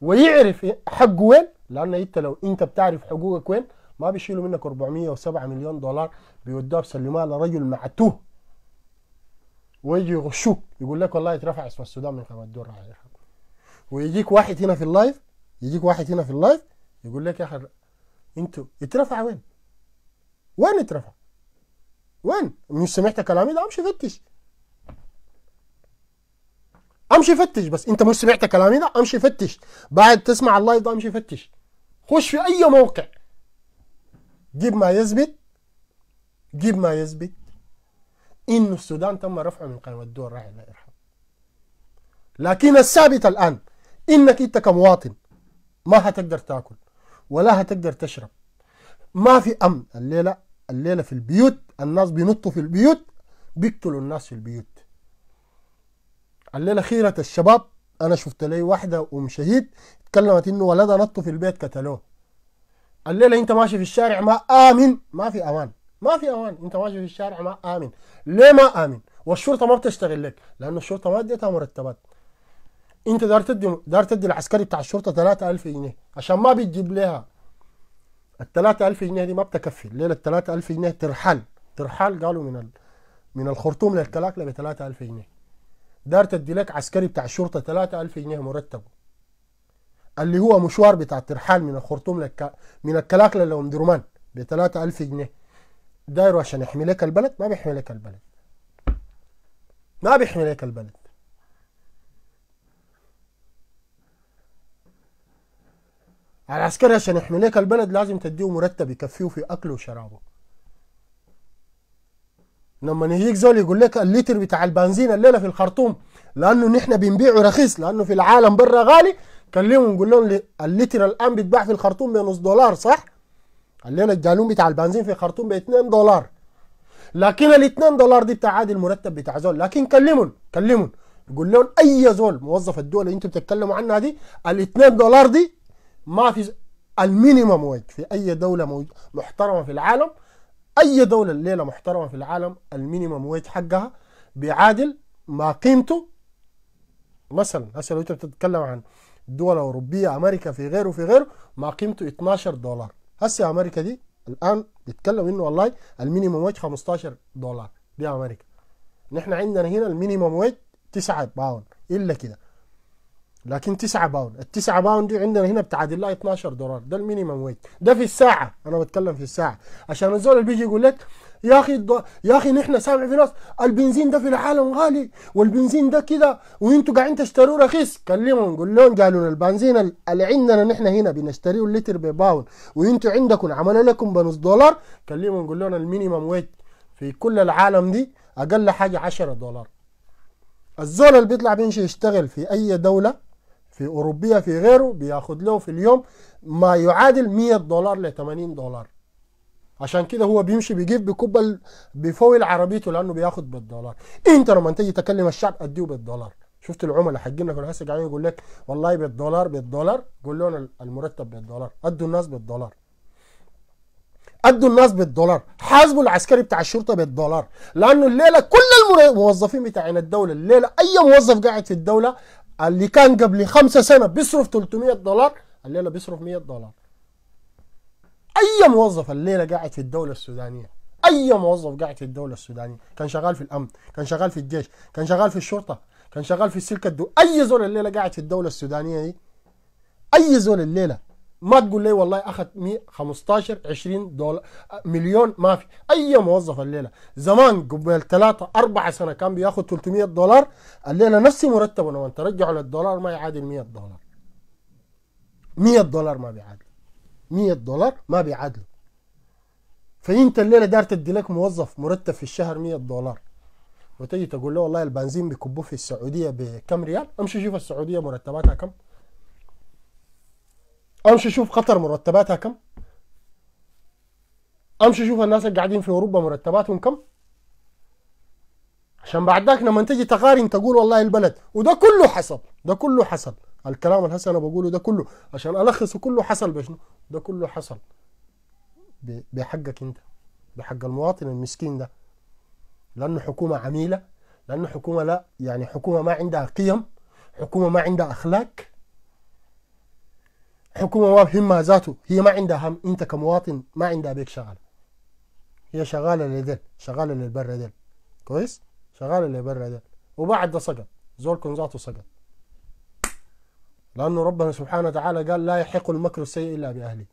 ويعرف حقه وين لأنه أنت لو أنت بتعرف حقوقك وين ما بيشيلوا منك 407 مليون دولار بيودوها بسلموها لرجل معتوه ويجي يغشوك يقول لك والله اترفع اسم السودان من قائمه الدور راح ويجيك واحد هنا في اللايف يجيك واحد هنا في اللايف يقول لك يا اخي انتوا اترفع وين؟ وين اترفع؟ وين؟ مش سمعت كلامي ده امشي فتش امشي فتش بس انت مش سمعت كلامي ده امشي فتش بعد تسمع اللايف ده امشي فتش خش في اي موقع جيب ما يثبت جيب ما يثبت إن السودان تم رفعه من قائمة الدول الراعيه للارهاب لكن الثابت الآن إنك أنت كمواطن ما هتقدر تاكل ولا هتقدر تشرب ما في أمن الليلة الليلة في البيوت الناس بينطوا في البيوت بيقتلوا الناس في البيوت الليلة خيرة الشباب أنا شفت لي واحدة أم شهيد اتكلمت إنه ولدها نطوا في البيت قتلوه الليله انت ماشي في الشارع ما امن ما في امان ما في امان انت ماشي في الشارع ما امن ليه ما امن والشرطه ما بتشتغل لك لانه الشرطه ما اديتها مرتبات انت دار تدي دار تدي العسكري بتاع الشرطه 3000 جنيه عشان ما بتجيب لها ال 3000 جنيه دي ما بتكفي الليله ال 3000 جنيه ترحل ترحل قالوا من ال... من الخرطوم للكلاكله ب 3000 جنيه دار تدي لك عسكري بتاع الشرطه 3000 جنيه مرتبه اللي هو مشوار بتاع الترحال من الخرطوم لك من الكلاكلة لأم ب 3000 جنيه دايره عشان يحمي لك البلد ما بيحمي لك البلد ما بيحمي لك البلد العسكري عشان يحمي لك البلد لازم تديه مرتب يكفيه في أكله وشرابه لما يجيك زول يقول لك اللتر بتاع البنزين الليله في الخرطوم لانه نحن بنبيعه رخيص لانه في العالم برا غالي كلمهم قول لهم اللتر الان بيتباع في الخرطوم بنص دولار صح؟ قال لنا الجالون بتاع البنزين في الخرطوم ب 2 دولار لكن ال 2 دولار دي بتاع عادي المرتب بتاع زول لكن كلمهم كلمهم قول لهم اي زول موظف الدول اللي انتم بتتكلموا عنها دي ال 2 دولار دي ما في المينيموم ويج في اي دوله محترمه في العالم اي دوله الليله محترمه في العالم المينيموم ويج حقها بيعادل ما قيمته مثلا هسه لو انت بتتكلم عن الدول الاوروبيه امريكا في غيره في غيره مع قيمته 12 دولار هسه امريكا دي الان بيتكلم انه والله المينيموم ويج 15 دولار دي امريكا نحن عندنا هنا المينيموم ويج 9 باوند الا كده لكن 9 باوند ال 9 باوند دي عندنا هنا بتعادل لها 12 دولار ده المينيموم ويج ده في الساعه انا بتكلم في الساعه عشان الزول اللي بيجي يقول لك يا اخي يا اخي نحن سامع في ناس البنزين ده في العالم غالي والبنزين ده كده وانتوا قاعدين تشتروه رخيص كلمهم قول لهم قالوا البنزين اللي عندنا نحن هنا بنشتريه اللتر بباون وانتوا عندكم عملوا لكم بنص دولار كلمهم قول لهم المينيمم ويت في كل العالم دي اقل حاجه 10 دولار الزول اللي بيطلع بيمشي يشتغل في اي دوله في اوروبيه في غيره بياخد له في اليوم ما يعادل 100 دولار ل 80 دولار عشان كده هو بيمشي بيجيب بكوبا بفول عربيته لانه بياخد بالدولار انت لما تيجي تكلم الشعب اديه بالدولار شفت العملاء حقنا في الهسج عليه يقول لك والله بالدولار بالدولار قول لهم المرتب بالدولار ادوا الناس بالدولار ادوا الناس بالدولار حاسبوا العسكري بتاع الشرطه بالدولار لانه الليله كل الموظفين بتاعين الدوله الليله اي موظف قاعد في الدوله اللي كان قبل خمسة سنه بيصرف 300 دولار الليله بيصرف 100 دولار اي موظف الليله قاعد في الدوله السودانيه اي موظف قاعد في الدوله السودانيه كان شغال في الامن كان شغال في الجيش كان شغال في الشرطه كان شغال في السلك الدو اي زول الليله قاعد في الدوله السودانيه دي إيه؟ اي زول الليله ما تقول لي والله اخذ 100 15 20 دولار مليون ما في اي موظف الليله زمان قبل ثلاثة أربعة سنه كان بياخذ 300 دولار الليله نفس مرتبه لو ترجعه للدولار ما يعادل 100 دولار 100 دولار ما بيعادل 100 دولار ما بيعادله فانت الليله داير تدي لك موظف مرتب في الشهر 100 دولار وتجي تقول له والله البنزين بيكبوه في السعوديه بكم ريال امشي شوف السعوديه مرتباتها كم امشي شوف قطر مرتباتها كم امشي شوف الناس اللي قاعدين في اوروبا مرتباتهم كم عشان بعد ذاك لما تجي تقارن تقول والله البلد وده كله حصل ده كله حصل الكلام اللي هسه انا بقوله ده كله عشان الخصه كله حصل بشنو ده كله حصل بحقك انت بحق المواطن المسكين ده لانه حكومه عميله لانه حكومه لا يعني حكومه ما عندها قيم حكومه ما عندها اخلاق حكومه ما بهمها ذاته هي ما عندها هم انت كمواطن ما عندها بيك شغل هي شغاله لذل شغاله للبر ذل كويس شغاله للبر ذل وبعد ده سقط زول ذاته سقط لأنه ربنا سبحانه وتعالى قال لا يحق المكر السيء إلا بأهله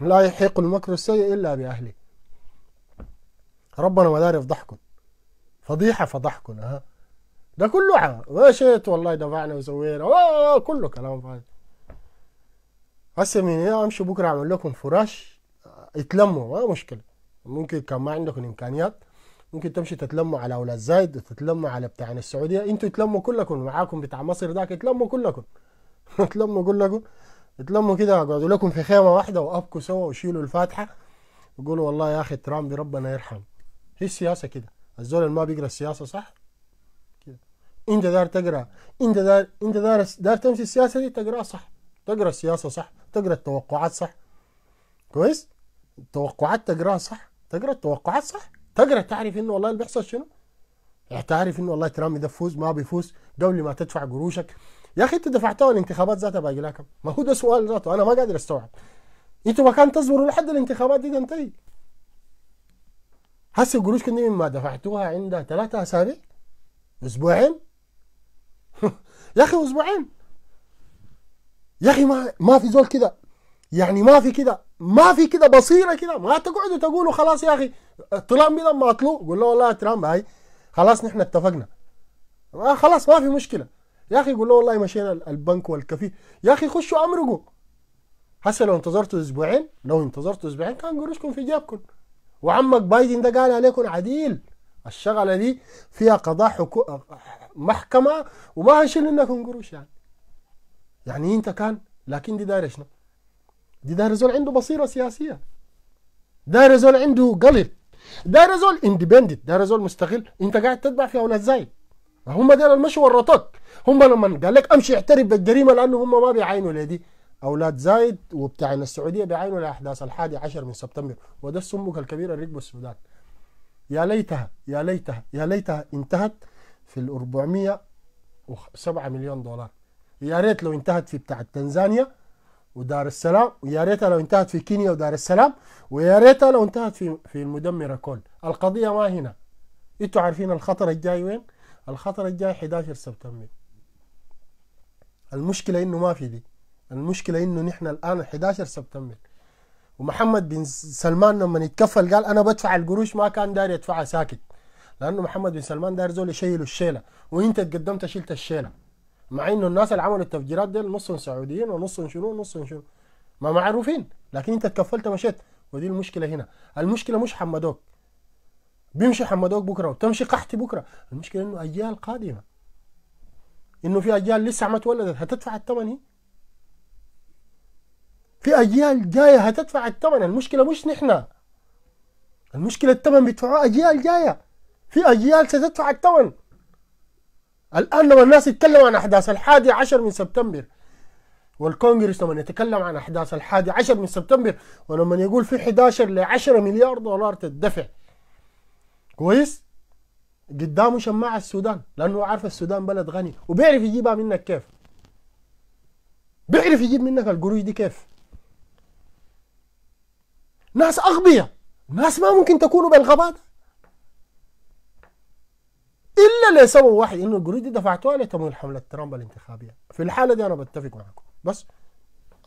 لا يحق المكر السيء إلا بأهله ربنا مداري فضحكم فضيحة فضحكم ها ده كله شئت والله دفعنا وسوينا كله كلام فاضي هسه من هنا امشي بكره اعمل لكم فراش اتلموا آه، ما مشكله ممكن كان ما عندكم امكانيات ممكن تمشي تتلموا على اولاد زايد وتتلموا على بتاعنا السعوديه انتوا تلموا كلكم معاكم بتاع مصر ذاك تلموا كلكم اتلموا اقول لكم اتلموا كده اقعدوا لكم في خيمه واحده وابكوا سوا وشيلوا الفاتحه وقولوا والله يا اخي ترامب ربنا يرحم هي السياسه كده الزول اللي ما بيقرا السياسه صح كده انت دار تقرا انت دار انت دار دار تمشي السياسه دي تقراها صح تقرا السياسه صح تقرا التوقعات صح كويس التوقعات تقراها صح تقرا التوقعات صح تقرا تعرف انه والله اللي بيحصل شنو تعرف انه والله ترامب ده فوز ما بيفوز قبل ما تدفع قروشك يا اخي انتوا دفعتوا الانتخابات ذاتها باقي لكم ما هو ده سؤال ذاته انا ما قادر استوعب انتوا ما كان تصبروا لحد الانتخابات دي تنتهي هسه القروش كنت ما دفعتوها عندها ثلاثة اسابيع اسبوعين يا اخي اسبوعين يا اخي ما ما في زول كده يعني ما في كده ما في كده بصيره كده ما تقعدوا تقولوا خلاص يا اخي ترامب لما طلوا قول له والله ترامب هاي خلاص نحن اتفقنا آه، خلاص ما في مشكله يا اخي قول له والله مشينا البنك والكفي يا اخي خشوا امرقوا هسه لو انتظرتوا اسبوعين لو انتظرتوا اسبوعين كان قروشكم في جيبكم وعمك بايدن ده قال عليكم عديل الشغله دي فيها قضاء حكو... محكمه وما هيشيل منكم قروش يعني يعني انت كان لكن دي دايره شنو؟ دي دايره زول عنده بصيره سياسيه دايره زول عنده قلب دايره زول اندبندنت دايره زول مستقل انت قاعد تتبع في اولاد زايد هم ديل المشي ورطوك هم لما قال لك امشي اعترف بالجريمه لانه هم ما بيعاينوا لدي اولاد زايد وبتاعنا السعوديه بيعاينوا لاحداث الحادي عشر من سبتمبر وده السمك الكبير اللي ركبه السودان يا ليتها يا ليتها يا ليتها انتهت في ال 407 مليون دولار يا ريت لو انتهت في بتاع تنزانيا ودار السلام ويا ريتها لو انتهت في كينيا ودار السلام ويا ريتها لو انتهت في في المدمره كل القضيه ما هنا انتوا عارفين الخطر الجاي وين الخطر الجاي 11 سبتمبر المشكلة إنه ما في دي المشكلة إنه نحن الآن 11 سبتمبر ومحمد بن سلمان لما يتكفل قال أنا بدفع القروش ما كان داري يدفعها ساكت لأنه محمد بن سلمان داير زول يشيلوا الشيلة وأنت تقدمت شلت الشيلة مع إنه الناس اللي عملوا التفجيرات دي نصهم سعوديين ونصهم شنو ونصهم شنو ما معروفين لكن أنت تكفلت ومشيت ودي المشكلة هنا المشكلة مش حمدوك بيمشي حمدوك بكرة وتمشي قحتي بكرة المشكلة إنه أجيال قادمة انه في اجيال لسه ما اتولدت هتدفع الثمن هي في اجيال جايه هتدفع الثمن المشكله مش نحن المشكله الثمن بيدفعوه اجيال جايه في اجيال ستدفع الثمن الان لما الناس يتكلموا عن احداث الحادي عشر من سبتمبر والكونغرس لما يتكلم عن احداث الحادي عشر من سبتمبر ولما يقول في 11 ل 10 مليار دولار تدفع كويس قدامه شماعة السودان لأنه عارف السودان بلد غني وبيعرف يجيبها منك كيف بيعرف يجيب منك القروش دي كيف ناس أغبية ناس ما ممكن تكونوا بالغباء إلا لسبب واحد إنه القروش دي دفعتوها لتمويل حملة ترامب الانتخابية في الحالة دي أنا بتفق معكم بس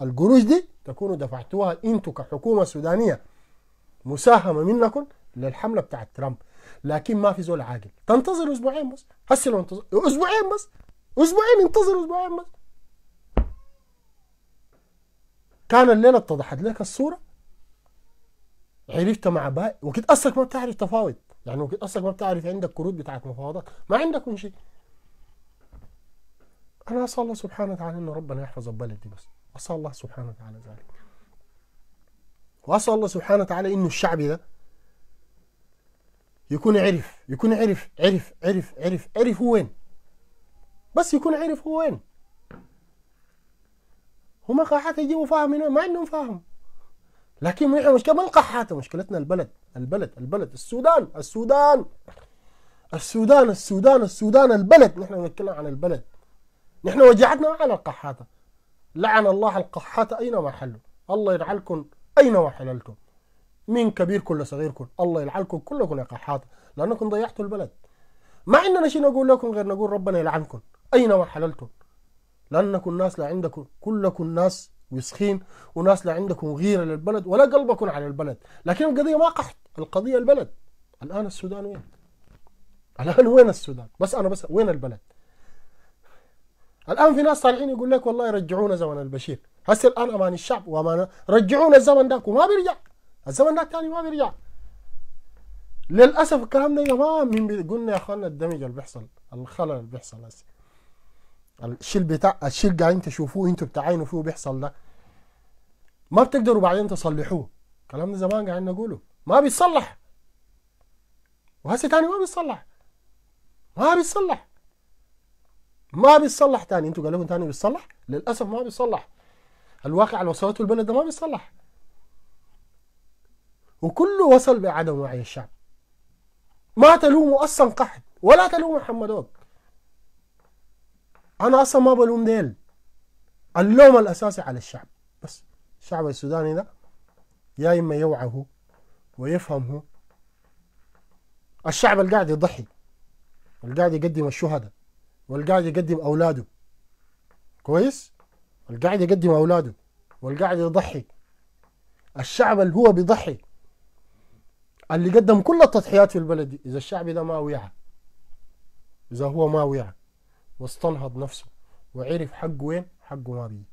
القروش دي تكونوا دفعتوها أنتوا كحكومة سودانية مساهمة منكم للحملة بتاعت ترامب لكن ما في زول عاقل تنتظر اسبوعين بس هسه لو انتظر اسبوعين بس اسبوعين انتظر اسبوعين بس كان الليله اتضحت لك الصوره عرفت مع باي وكنت اصلك ما بتعرف تفاوض يعني وكنت اصلك ما بتعرف عندك كروت بتاعت مفاوضات ما عندك شيء انا اسال الله سبحانه وتعالى انه ربنا يحفظ البلد دي بس اسال الله سبحانه وتعالى ذلك واسال الله سبحانه وتعالى انه الشعب ده يكون عرف يكون عرف عرف عرف عرف عرف هو وين بس يكون عرف هو وين هما قاحات يجيبوا فاهم ما عندهم فاهم لكن ما احنا مشكله ما القحاته مشكلتنا البلد البلد البلد السودان السودان السودان السودان السودان البلد نحن نتكلم عن البلد نحن وجعتنا على القحاته لعن الله القحاته اينما حلوا الله يرعلكم اينما حللتم من كبير كل صغير كل الله يلعنكم كلكم يا قحاط لانكم ضيعتوا البلد ما عندنا شيء نقول لكم غير نقول ربنا يلعنكم اينما حللتم لانكم ناس لا عندكم كلكم ناس وسخين وناس لا عندكم غيره للبلد ولا قلبكم على البلد لكن القضيه ما قحط القضيه البلد الان السودان وين الان وين السودان بس انا بس وين البلد الان في ناس طالعين يقول لك والله رجعونا زمن البشير هسه الان امان الشعب وامانه رجعونا الزمن ذاك وما بيرجع الزمن ده تاني ما بيرجع للاسف الكلام ده يا جماعه من قلنا يا اخوانا الدمج اللي بيحصل الخلل اللي بيحصل هسه الشيء بتاع الشيء اللي قاعدين تشوفوه انتوا بتعاينوا فيه بيحصل ده ما بتقدروا بعدين تصلحوه الكلام ده زمان قاعدين نقوله ما بيتصلح وهسه تاني ما بيتصلح ما بيتصلح ما بيتصلح تاني انتوا قال لكم تاني بيتصلح للاسف ما بيتصلح الواقع اللي وصلته البلد ده ما بيتصلح وكله وصل بعدم وعي الشعب ما تلومه أصلا قحط ولا تلوم حمدوك أنا أصلا ما بلوم ديل اللوم الأساسي على الشعب بس الشعب السوداني ده يا إما يوعه ويفهمه الشعب اللي قاعد يضحي والقاعد يقدم الشهداء والقاعد يقدم أولاده كويس قاعد يقدم أولاده والقاعد يضحي الشعب اللي هو بيضحي اللي قدم كل التضحيات في البلد دي اذا الشعب ده ما وعى اذا هو ما وعى واستنهض نفسه وعرف حقه وين حقه ما بيه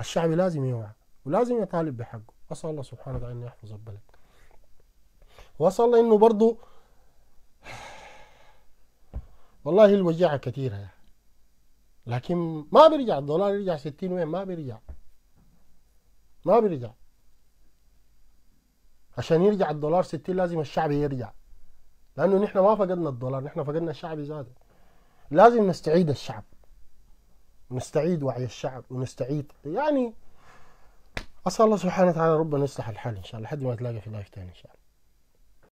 الشعب لازم يوعى ولازم يطالب بحقه اسال الله سبحانه وتعالى انه يحفظ البلد واسال الله انه برضه والله الوجيعة كثيرة يعني. لكن ما بيرجع الدولار يرجع 60 وين ما بيرجع ما بيرجع عشان يرجع الدولار 60 لازم الشعب يرجع لانه نحن ما فقدنا الدولار نحن فقدنا الشعب زاد لازم نستعيد الشعب نستعيد وعي الشعب ونستعيد يعني اسال الله سبحانه وتعالى ربنا يصلح الحال ان شاء الله لحد ما تلاقي في لايف تاني ان شاء الله